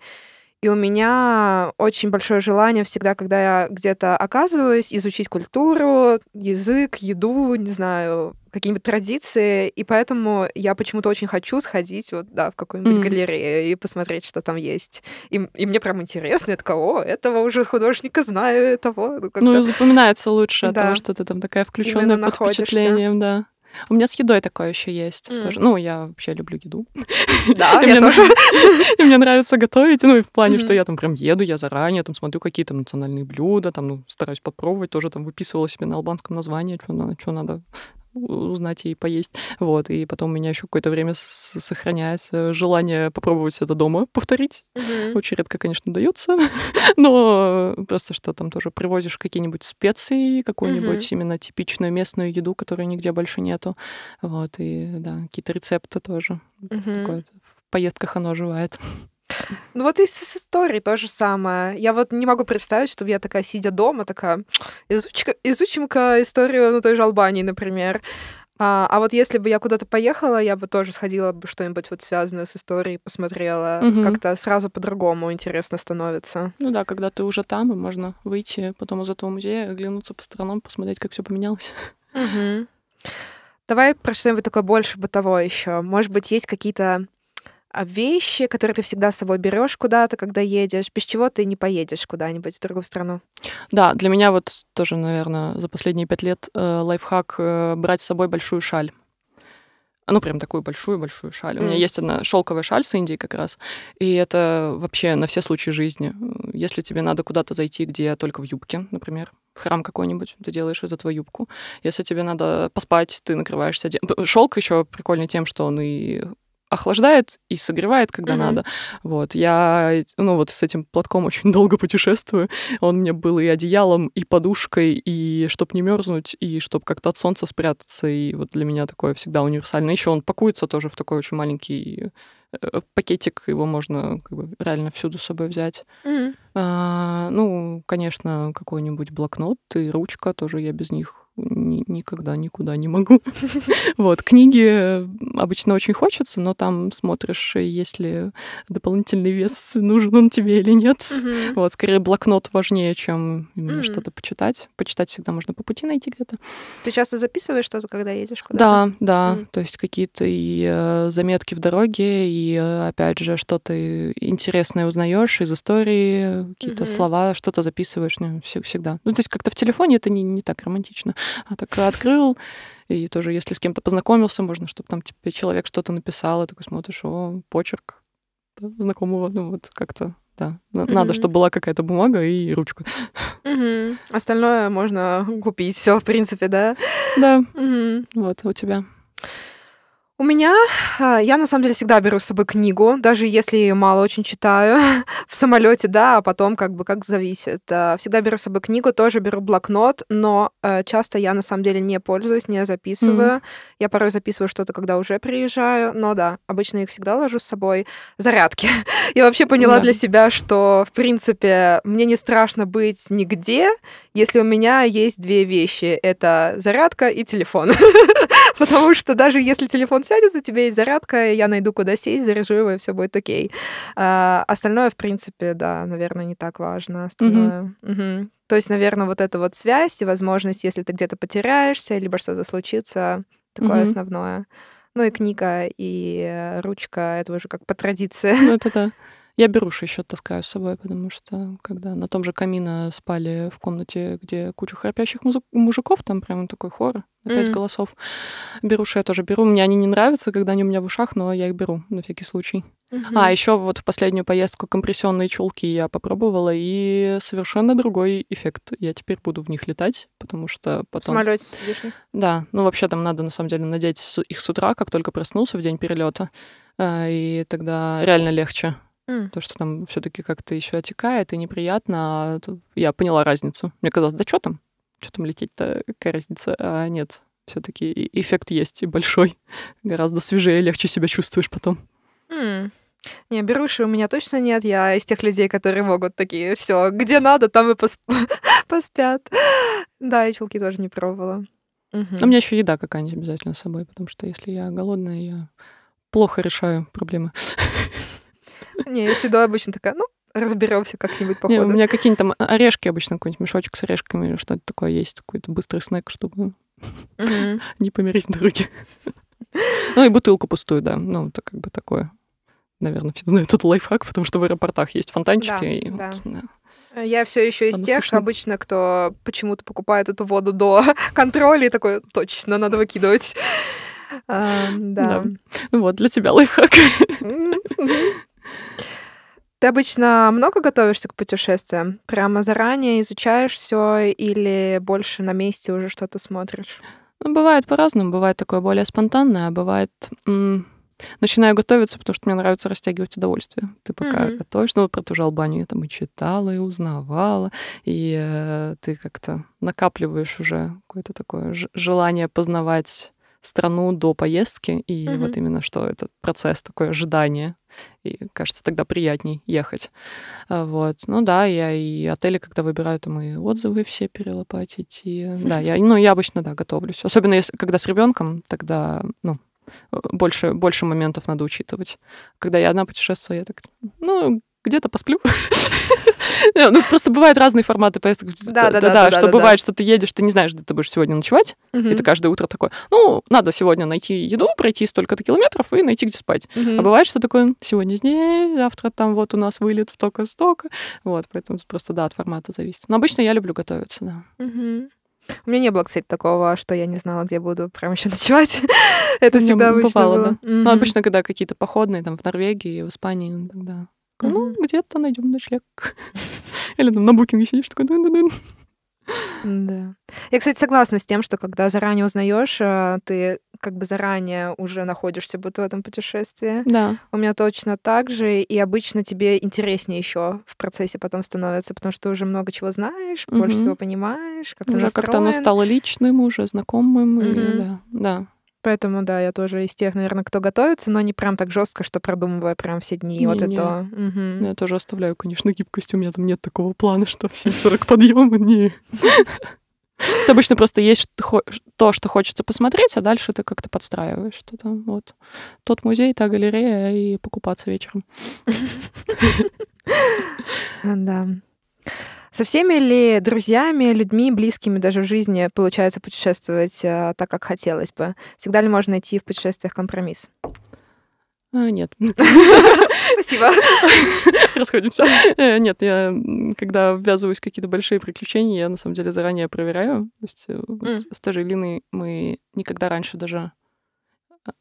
И у меня очень большое желание всегда, когда я где-то оказываюсь, изучить культуру, язык, еду, не знаю, какие-нибудь традиции. И поэтому я почему-то очень хочу сходить вот, да, в какую-нибудь mm-hmm. галерею и посмотреть, что там есть. И, и мне прям интересно, я кого этого уже художника знаю, того. Ну, ну запоминается лучше да. от того, что ты там такая включенная под впечатлением, да. У меня с едой такое еще есть. Mm. Тоже. Ну, я вообще люблю еду. Да, я тоже. И мне нравится готовить. Ну, и в плане, что я там прям еду, я заранее там смотрю, какие то национальные блюда, там ну стараюсь попробовать, тоже там выписывала себе на албанском название, что надо узнать и поесть. Вот. И потом у меня еще какое-то время сохраняется желание попробовать это дома повторить. Угу. Очень редко, конечно, дается, но просто что там тоже привозишь какие-нибудь специи, какую-нибудь угу. именно типичную местную еду, которой нигде больше нету. Вот. И да, какие-то рецепты тоже. Угу. Такое в поездках оно оживает. Ну вот и с историей то же самое. Я вот не могу представить, чтобы я такая, сидя дома, такая, изучим-ка историю ну, той же Албании, например. А, а вот если бы я куда-то поехала, я бы тоже сходила бы что-нибудь вот связанное с историей, посмотрела. Угу. Как-то сразу по-другому интересно становится. Ну да, когда ты уже там, и можно выйти потом из этого музея, оглянуться по сторонам, посмотреть, как все поменялось. Угу. Давай про что-нибудь такое больше бытовое еще. Может быть, есть какие-то а вещи, которые ты всегда с собой берешь куда-то, когда едешь, без чего ты не поедешь куда-нибудь в другую страну. Да, для меня вот тоже, наверное, за последние пять лет э, лайфхак э, брать с собой большую шаль. Ну, прям такую большую-большую шаль. Mm. У меня есть одна шелковая шаль с Индии как раз. И это вообще на все случаи жизни. Если тебе надо куда-то зайти, где я только в юбке, например, в храм какой-нибудь, ты делаешь из этого юбку. Если тебе надо поспать, ты накрываешься. Шелк еще прикольный тем, что он и охлаждает и согревает, когда mm-hmm. надо. Вот, я, ну, вот с этим платком очень долго путешествую. Он мне был и одеялом, и подушкой, и чтобы не мерзнуть, и чтобы как-то от солнца спрятаться. И вот для меня такое всегда универсально. Еще он пакуется тоже в такой очень маленький э, э, пакетик, его можно как бы, реально всюду с собой взять. Mm-hmm. А, ну, конечно, какой-нибудь блокнот и ручка тоже я без них ни, никогда никуда не могу. Вот, книги э, обычно очень хочется, но там смотришь, если дополнительный вес нужен он тебе или нет. Вот, скорее блокнот важнее, чем что-то почитать. Почитать всегда можно по пути найти где-то. Ты часто записываешь что-то, когда едешь куда-то? Да, да. То есть какие-то и э, заметки в дороге, и э, опять же что-то интересное узнаешь из истории, какие-то слова, что-то записываешь ну, всегда. Ну, то есть как-то в телефоне это не, не так романтично. А так открыл, и тоже, если с кем-то познакомился, можно, чтобы там тебе человек что-то написал, и такой смотришь, о, почерк да, знакомого, ну вот как-то, да. Mm-hmm. Надо, чтобы была какая-то бумага и ручка. Mm-hmm. Остальное можно купить, все, в принципе, да? Да. Mm-hmm. Вот, у тебя. У меня, а, я на самом деле всегда беру с собой книгу, даже если мало очень читаю в самолете, да, а потом как бы как зависит. А, всегда беру с собой книгу, тоже беру блокнот, но э, часто я на самом деле не пользуюсь, не записываю. Mm-hmm. Я порой записываю что-то, когда уже приезжаю, но да, обычно их всегда ложу с собой. Зарядки. я вообще поняла yeah. для себя, что, в принципе, мне не страшно быть нигде, если у меня есть две вещи. Это зарядка и телефон. Потому что даже если телефон сядет, за тебя есть зарядка, я найду, куда сесть, заряжу его, и все будет окей. А, остальное, в принципе, да, наверное, не так важно. Остальное. Mm-hmm. Угу. То есть, наверное, вот эта вот связь и возможность, если ты где-то потеряешься, либо что-то случится, такое mm-hmm. основное. Ну и книга, и э, ручка, это уже как по традиции. Ну это да. Я беруши еще таскаю с собой, потому что когда на том же камина спали в комнате, где куча храпящих музы- мужиков, там прям такой хор, опять mm. голосов. Беруши я тоже беру. Мне они не нравятся, когда они у меня в ушах, но я их беру на всякий случай. Mm-hmm. А еще вот в последнюю поездку компрессионные чулки я попробовала, и совершенно другой эффект. Я теперь буду в них летать, потому что потом... В самолете сидишь? Да. Ну, вообще там надо, на самом деле, надеть их с утра, как только проснулся в день перелета. Э, и тогда реально легче Mm. То, что там все-таки как-то еще отекает и неприятно. А я поняла разницу. Мне казалось, да что там? Что там лететь-то? Какая разница? А нет, все-таки эффект есть и большой. Гораздо свежее, легче себя чувствуешь потом. Mm. Не, беруши у меня точно нет. Я из тех людей, которые могут такие, все, где надо, там и посп... поспят. Да, и чулки тоже не пробовала. Угу. У меня еще еда какая-нибудь обязательно с собой, потому что если я голодная, я плохо решаю проблемы. Не, я всегда обычно такая, ну, разберемся как-нибудь походу. у меня какие-нибудь там орешки обычно, какой-нибудь мешочек с орешками или что-то такое есть, какой-то быстрый снэк, чтобы не помереть дороги. Ну и бутылку пустую, да. Ну, это как бы такое. Наверное, все знают этот лайфхак, потому что в аэропортах есть фонтанчики. Да, и, да. Вот, да. Э, я все еще из тех слушна. обычно, кто почему-то покупает эту воду до контроля и такой, точно, надо выкидывать. Эм, да. Ну вот, для тебя лайфхак. Ты обычно много готовишься к путешествиям? Прямо заранее изучаешь все или больше на месте уже что-то смотришь? Ну, бывает по-разному. Бывает такое более спонтанное, а бывает... М- начинаю готовиться, потому что мне нравится растягивать удовольствие. Ты пока mm-hmm. готовишь, ну, вот про ту же Албанию я там и читала, и узнавала, и э, ты как-то накапливаешь уже какое-то такое желание познавать страну до поездки, и угу. вот именно что этот процесс, такое ожидание. И кажется, тогда приятней ехать. А, вот. Ну да, я и отели, когда выбираю, там и отзывы все перелопатить. И, да, я, ну, я обычно, да, готовлюсь. Особенно если, когда с ребенком, тогда, ну, э, больше, больше моментов надо учитывать. Когда я одна путешествую, я так, ну, где-то посплю. Ну, просто бывают разные форматы поездок. Да, да, да. Что бывает, что ты едешь, ты не знаешь, где ты будешь сегодня ночевать, и ты каждое утро такой, ну, надо сегодня найти еду, пройти столько-то километров и найти, где спать. А бывает, что такое, сегодня здесь, завтра там вот у нас вылет в столько-столько. Вот, поэтому просто, да, от формата зависит. Но обычно я люблю готовиться, да. У меня не было, кстати, такого, что я не знала, где буду прямо еще ночевать. Это ну, всегда обычно бывало. Да. Но ну, обычно, когда какие-то походные, там, в Норвегии, в Испании, тогда Такая, ну, где-то найдем ночлег. Или там на букинге сидишь, такой, дын-дын-дын. Да. Я, кстати, согласна с тем, что когда заранее узнаешь, э, ты как бы заранее уже находишься будто в этом путешествии. Да. У меня точно так же, и обычно тебе интереснее еще в процессе потом становится, потому что ты уже много чего знаешь, угу. больше всего понимаешь, как уже как-то оно стало личным, уже знакомым, угу. и, да, да. Поэтому, да, я тоже из тех, наверное, кто готовится, но не прям так жестко, что продумывая прям все дни. Не, вот не. это. Угу. Я тоже оставляю, конечно, гибкость. У меня там нет такого плана, что все 7.40 подъемы. не. Обычно просто есть то, что хочется посмотреть, а дальше ты как-то подстраиваешь что-то. Вот. Тот музей, та галерея и покупаться вечером. Да. Со всеми ли друзьями, людьми, близкими даже в жизни получается путешествовать э, так, как хотелось бы? Всегда ли можно найти в путешествиях компромисс? А, нет. Спасибо. Расходимся. Э, нет, я когда ввязываюсь в какие-то большие приключения, я на самом деле заранее проверяю. То есть mm. с той же Линой мы никогда раньше даже... А,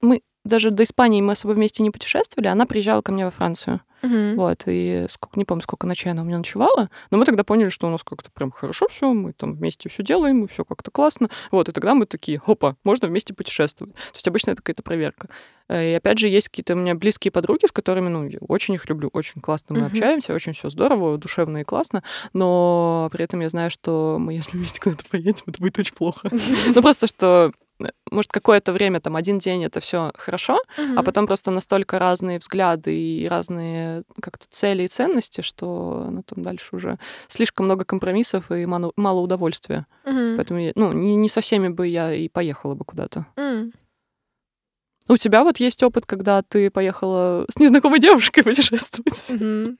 мы даже до Испании мы особо вместе не путешествовали, она приезжала ко мне во Францию. Угу. Вот, и сколько, не помню, сколько ночей она у меня ночевала, но мы тогда поняли, что у нас как-то прям хорошо все, мы там вместе все делаем, и все как-то классно. Вот, и тогда мы такие, опа, можно вместе путешествовать. То есть обычно это какая-то проверка. Э, и опять же, есть какие-то у меня близкие подруги, с которыми, ну, я очень их люблю, очень классно мы угу. общаемся, очень все здорово, душевно и классно, но при этом я знаю, что мы, если вместе куда-то поедем, это будет очень плохо. Ну, просто что э, может, какое-то время, там, один день это все хорошо, угу. а потом просто настолько разные взгляды и разные Э, как-то цели и ценности, что ну, там дальше уже слишком много компромиссов и мало, мало удовольствия. mm Поэтому ну, не, не со всеми бы я и поехала бы куда-то. Mm. У тебя вот есть опыт, когда ты поехала с незнакомой девушкой путешествовать. mm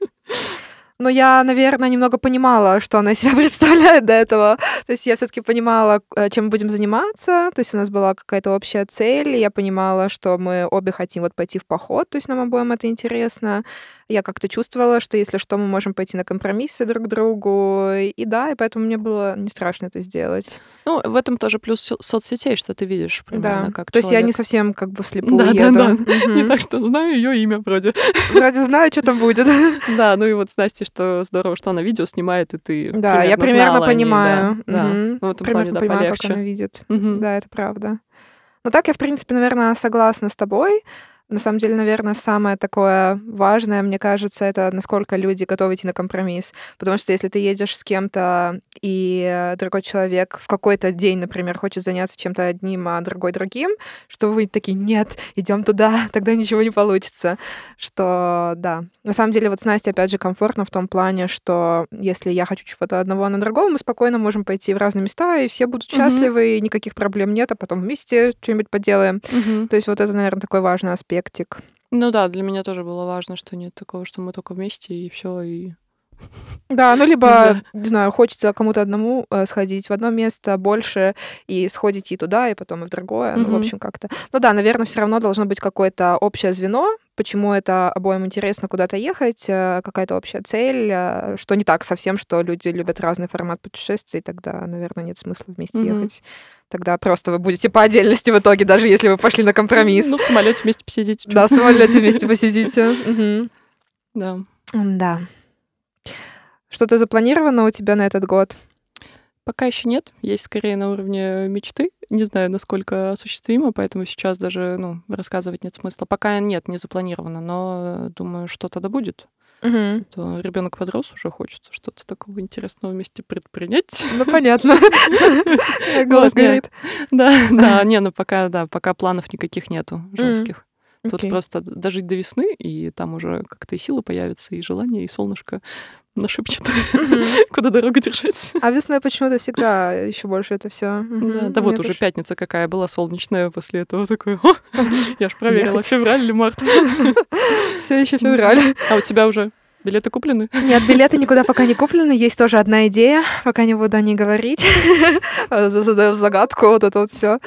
но я, наверное, немного понимала, что она из себя представляет до этого. То есть я все-таки понимала, э, чем мы будем заниматься. То есть у нас была какая-то общая цель. Я понимала, что мы обе хотим вот пойти в поход. То есть нам обоим это интересно. Я как-то чувствовала, что если что, мы можем пойти на компромиссы друг к другу. И да, и поэтому мне было не страшно это сделать. Ну, в этом тоже плюс соцсетей, что ты видишь примерно да. как То человек. есть я не совсем как бы слепую да, еду. Да, да. Не так, что знаю ее имя вроде. Вроде знаю, что там будет. Да, ну и вот с Настей что здорово, что она видео снимает, и ты Да, я примерно понимаю. Ней, да, угу. да. В этом примерно плане, да, понимаю, полегче. как она видит. Угу. Да, это правда. Ну так я, в принципе, наверное, согласна с тобой. На самом деле, наверное, самое такое важное, мне кажется, это насколько люди готовы идти на компромисс. Потому что если ты едешь с кем-то, и другой человек в какой-то день, например, хочет заняться чем-то одним, а другой другим, что вы такие, нет, идем туда, тогда ничего не получится. Что, да. На самом деле, вот с Настей, опять же, комфортно в том плане, что если я хочу чего-то одного, а на другого, мы спокойно можем пойти в разные места, и все будут счастливы, mm-hmm. и никаких проблем нет, а потом вместе что-нибудь поделаем. Mm-hmm. То есть вот это, наверное, такой важный аспект эклектик. Ну да, для меня тоже было важно, что нет такого, что мы только вместе и все, и да, ну либо, не знаю, хочется кому-то одному э, сходить в одно место больше и сходить и туда, и потом и в другое, ну, в общем, как-то. Ну да, наверное, все равно должно быть какое-то общее звено, почему это обоим интересно куда-то ехать, э, какая-то общая цель, э, что не так совсем, что люди любят разный формат путешествий, тогда, наверное, нет смысла вместе mm-hmm. ехать. Тогда просто вы будете по отдельности в итоге, даже если вы пошли на компромисс. Ну, в самолете вместе посидите. Да, в самолете вместе посидите. Да. Да. Что-то запланировано у тебя на этот год? Пока еще нет, есть скорее на уровне мечты. Не знаю, насколько осуществимо, поэтому сейчас даже ну, рассказывать нет смысла. Пока нет, не запланировано, но думаю, что-то да будет. Угу. То ребенок подрос, уже хочется что-то такого интересного вместе предпринять. Ну понятно. Голос горит. Да, да, не, ну пока, да, пока планов никаких нету жестких. Тут просто дожить до весны, и там уже как-то и сила появится, и желание, и солнышко нашепчет, куда дорогу держать. А весной почему-то всегда еще больше это все. Да, вот уже пятница какая была солнечная после этого такой. я ж проверила, февраль или март. Все еще февраль. А у тебя уже Билеты куплены? Нет, билеты никуда пока не куплены. Есть тоже одна идея, пока не буду о ней говорить. Загадку вот это вот все.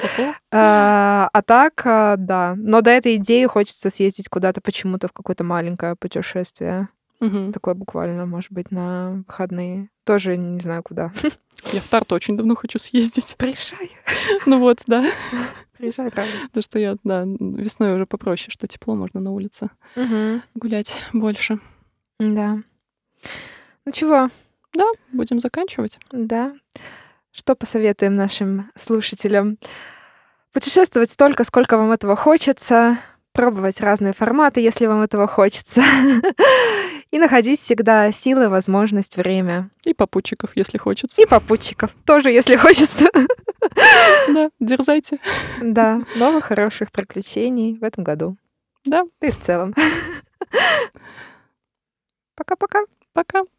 А, а так, а, да. Но до этой идеи хочется съездить куда-то почему-то в какое-то маленькое путешествие. Угу. Такое буквально, может быть, на выходные. Тоже не знаю куда. Я в Тарту очень давно хочу съездить. Приезжай. Ну вот, да. Приезжай, правда. То, что я, да, весной уже попроще, что тепло, можно на улице угу. гулять больше. Да. Ну чего? Да, будем заканчивать. Да. Что посоветуем нашим слушателям? Путешествовать столько, сколько вам этого хочется, пробовать разные форматы, если вам этого хочется. И находить всегда силы, возможность, время. И попутчиков, если хочется. И попутчиков тоже, если хочется. Да, дерзайте. Да, новых хороших приключений в этом году. Да. И в целом. Пока-пока. Пока. -пока. Пока.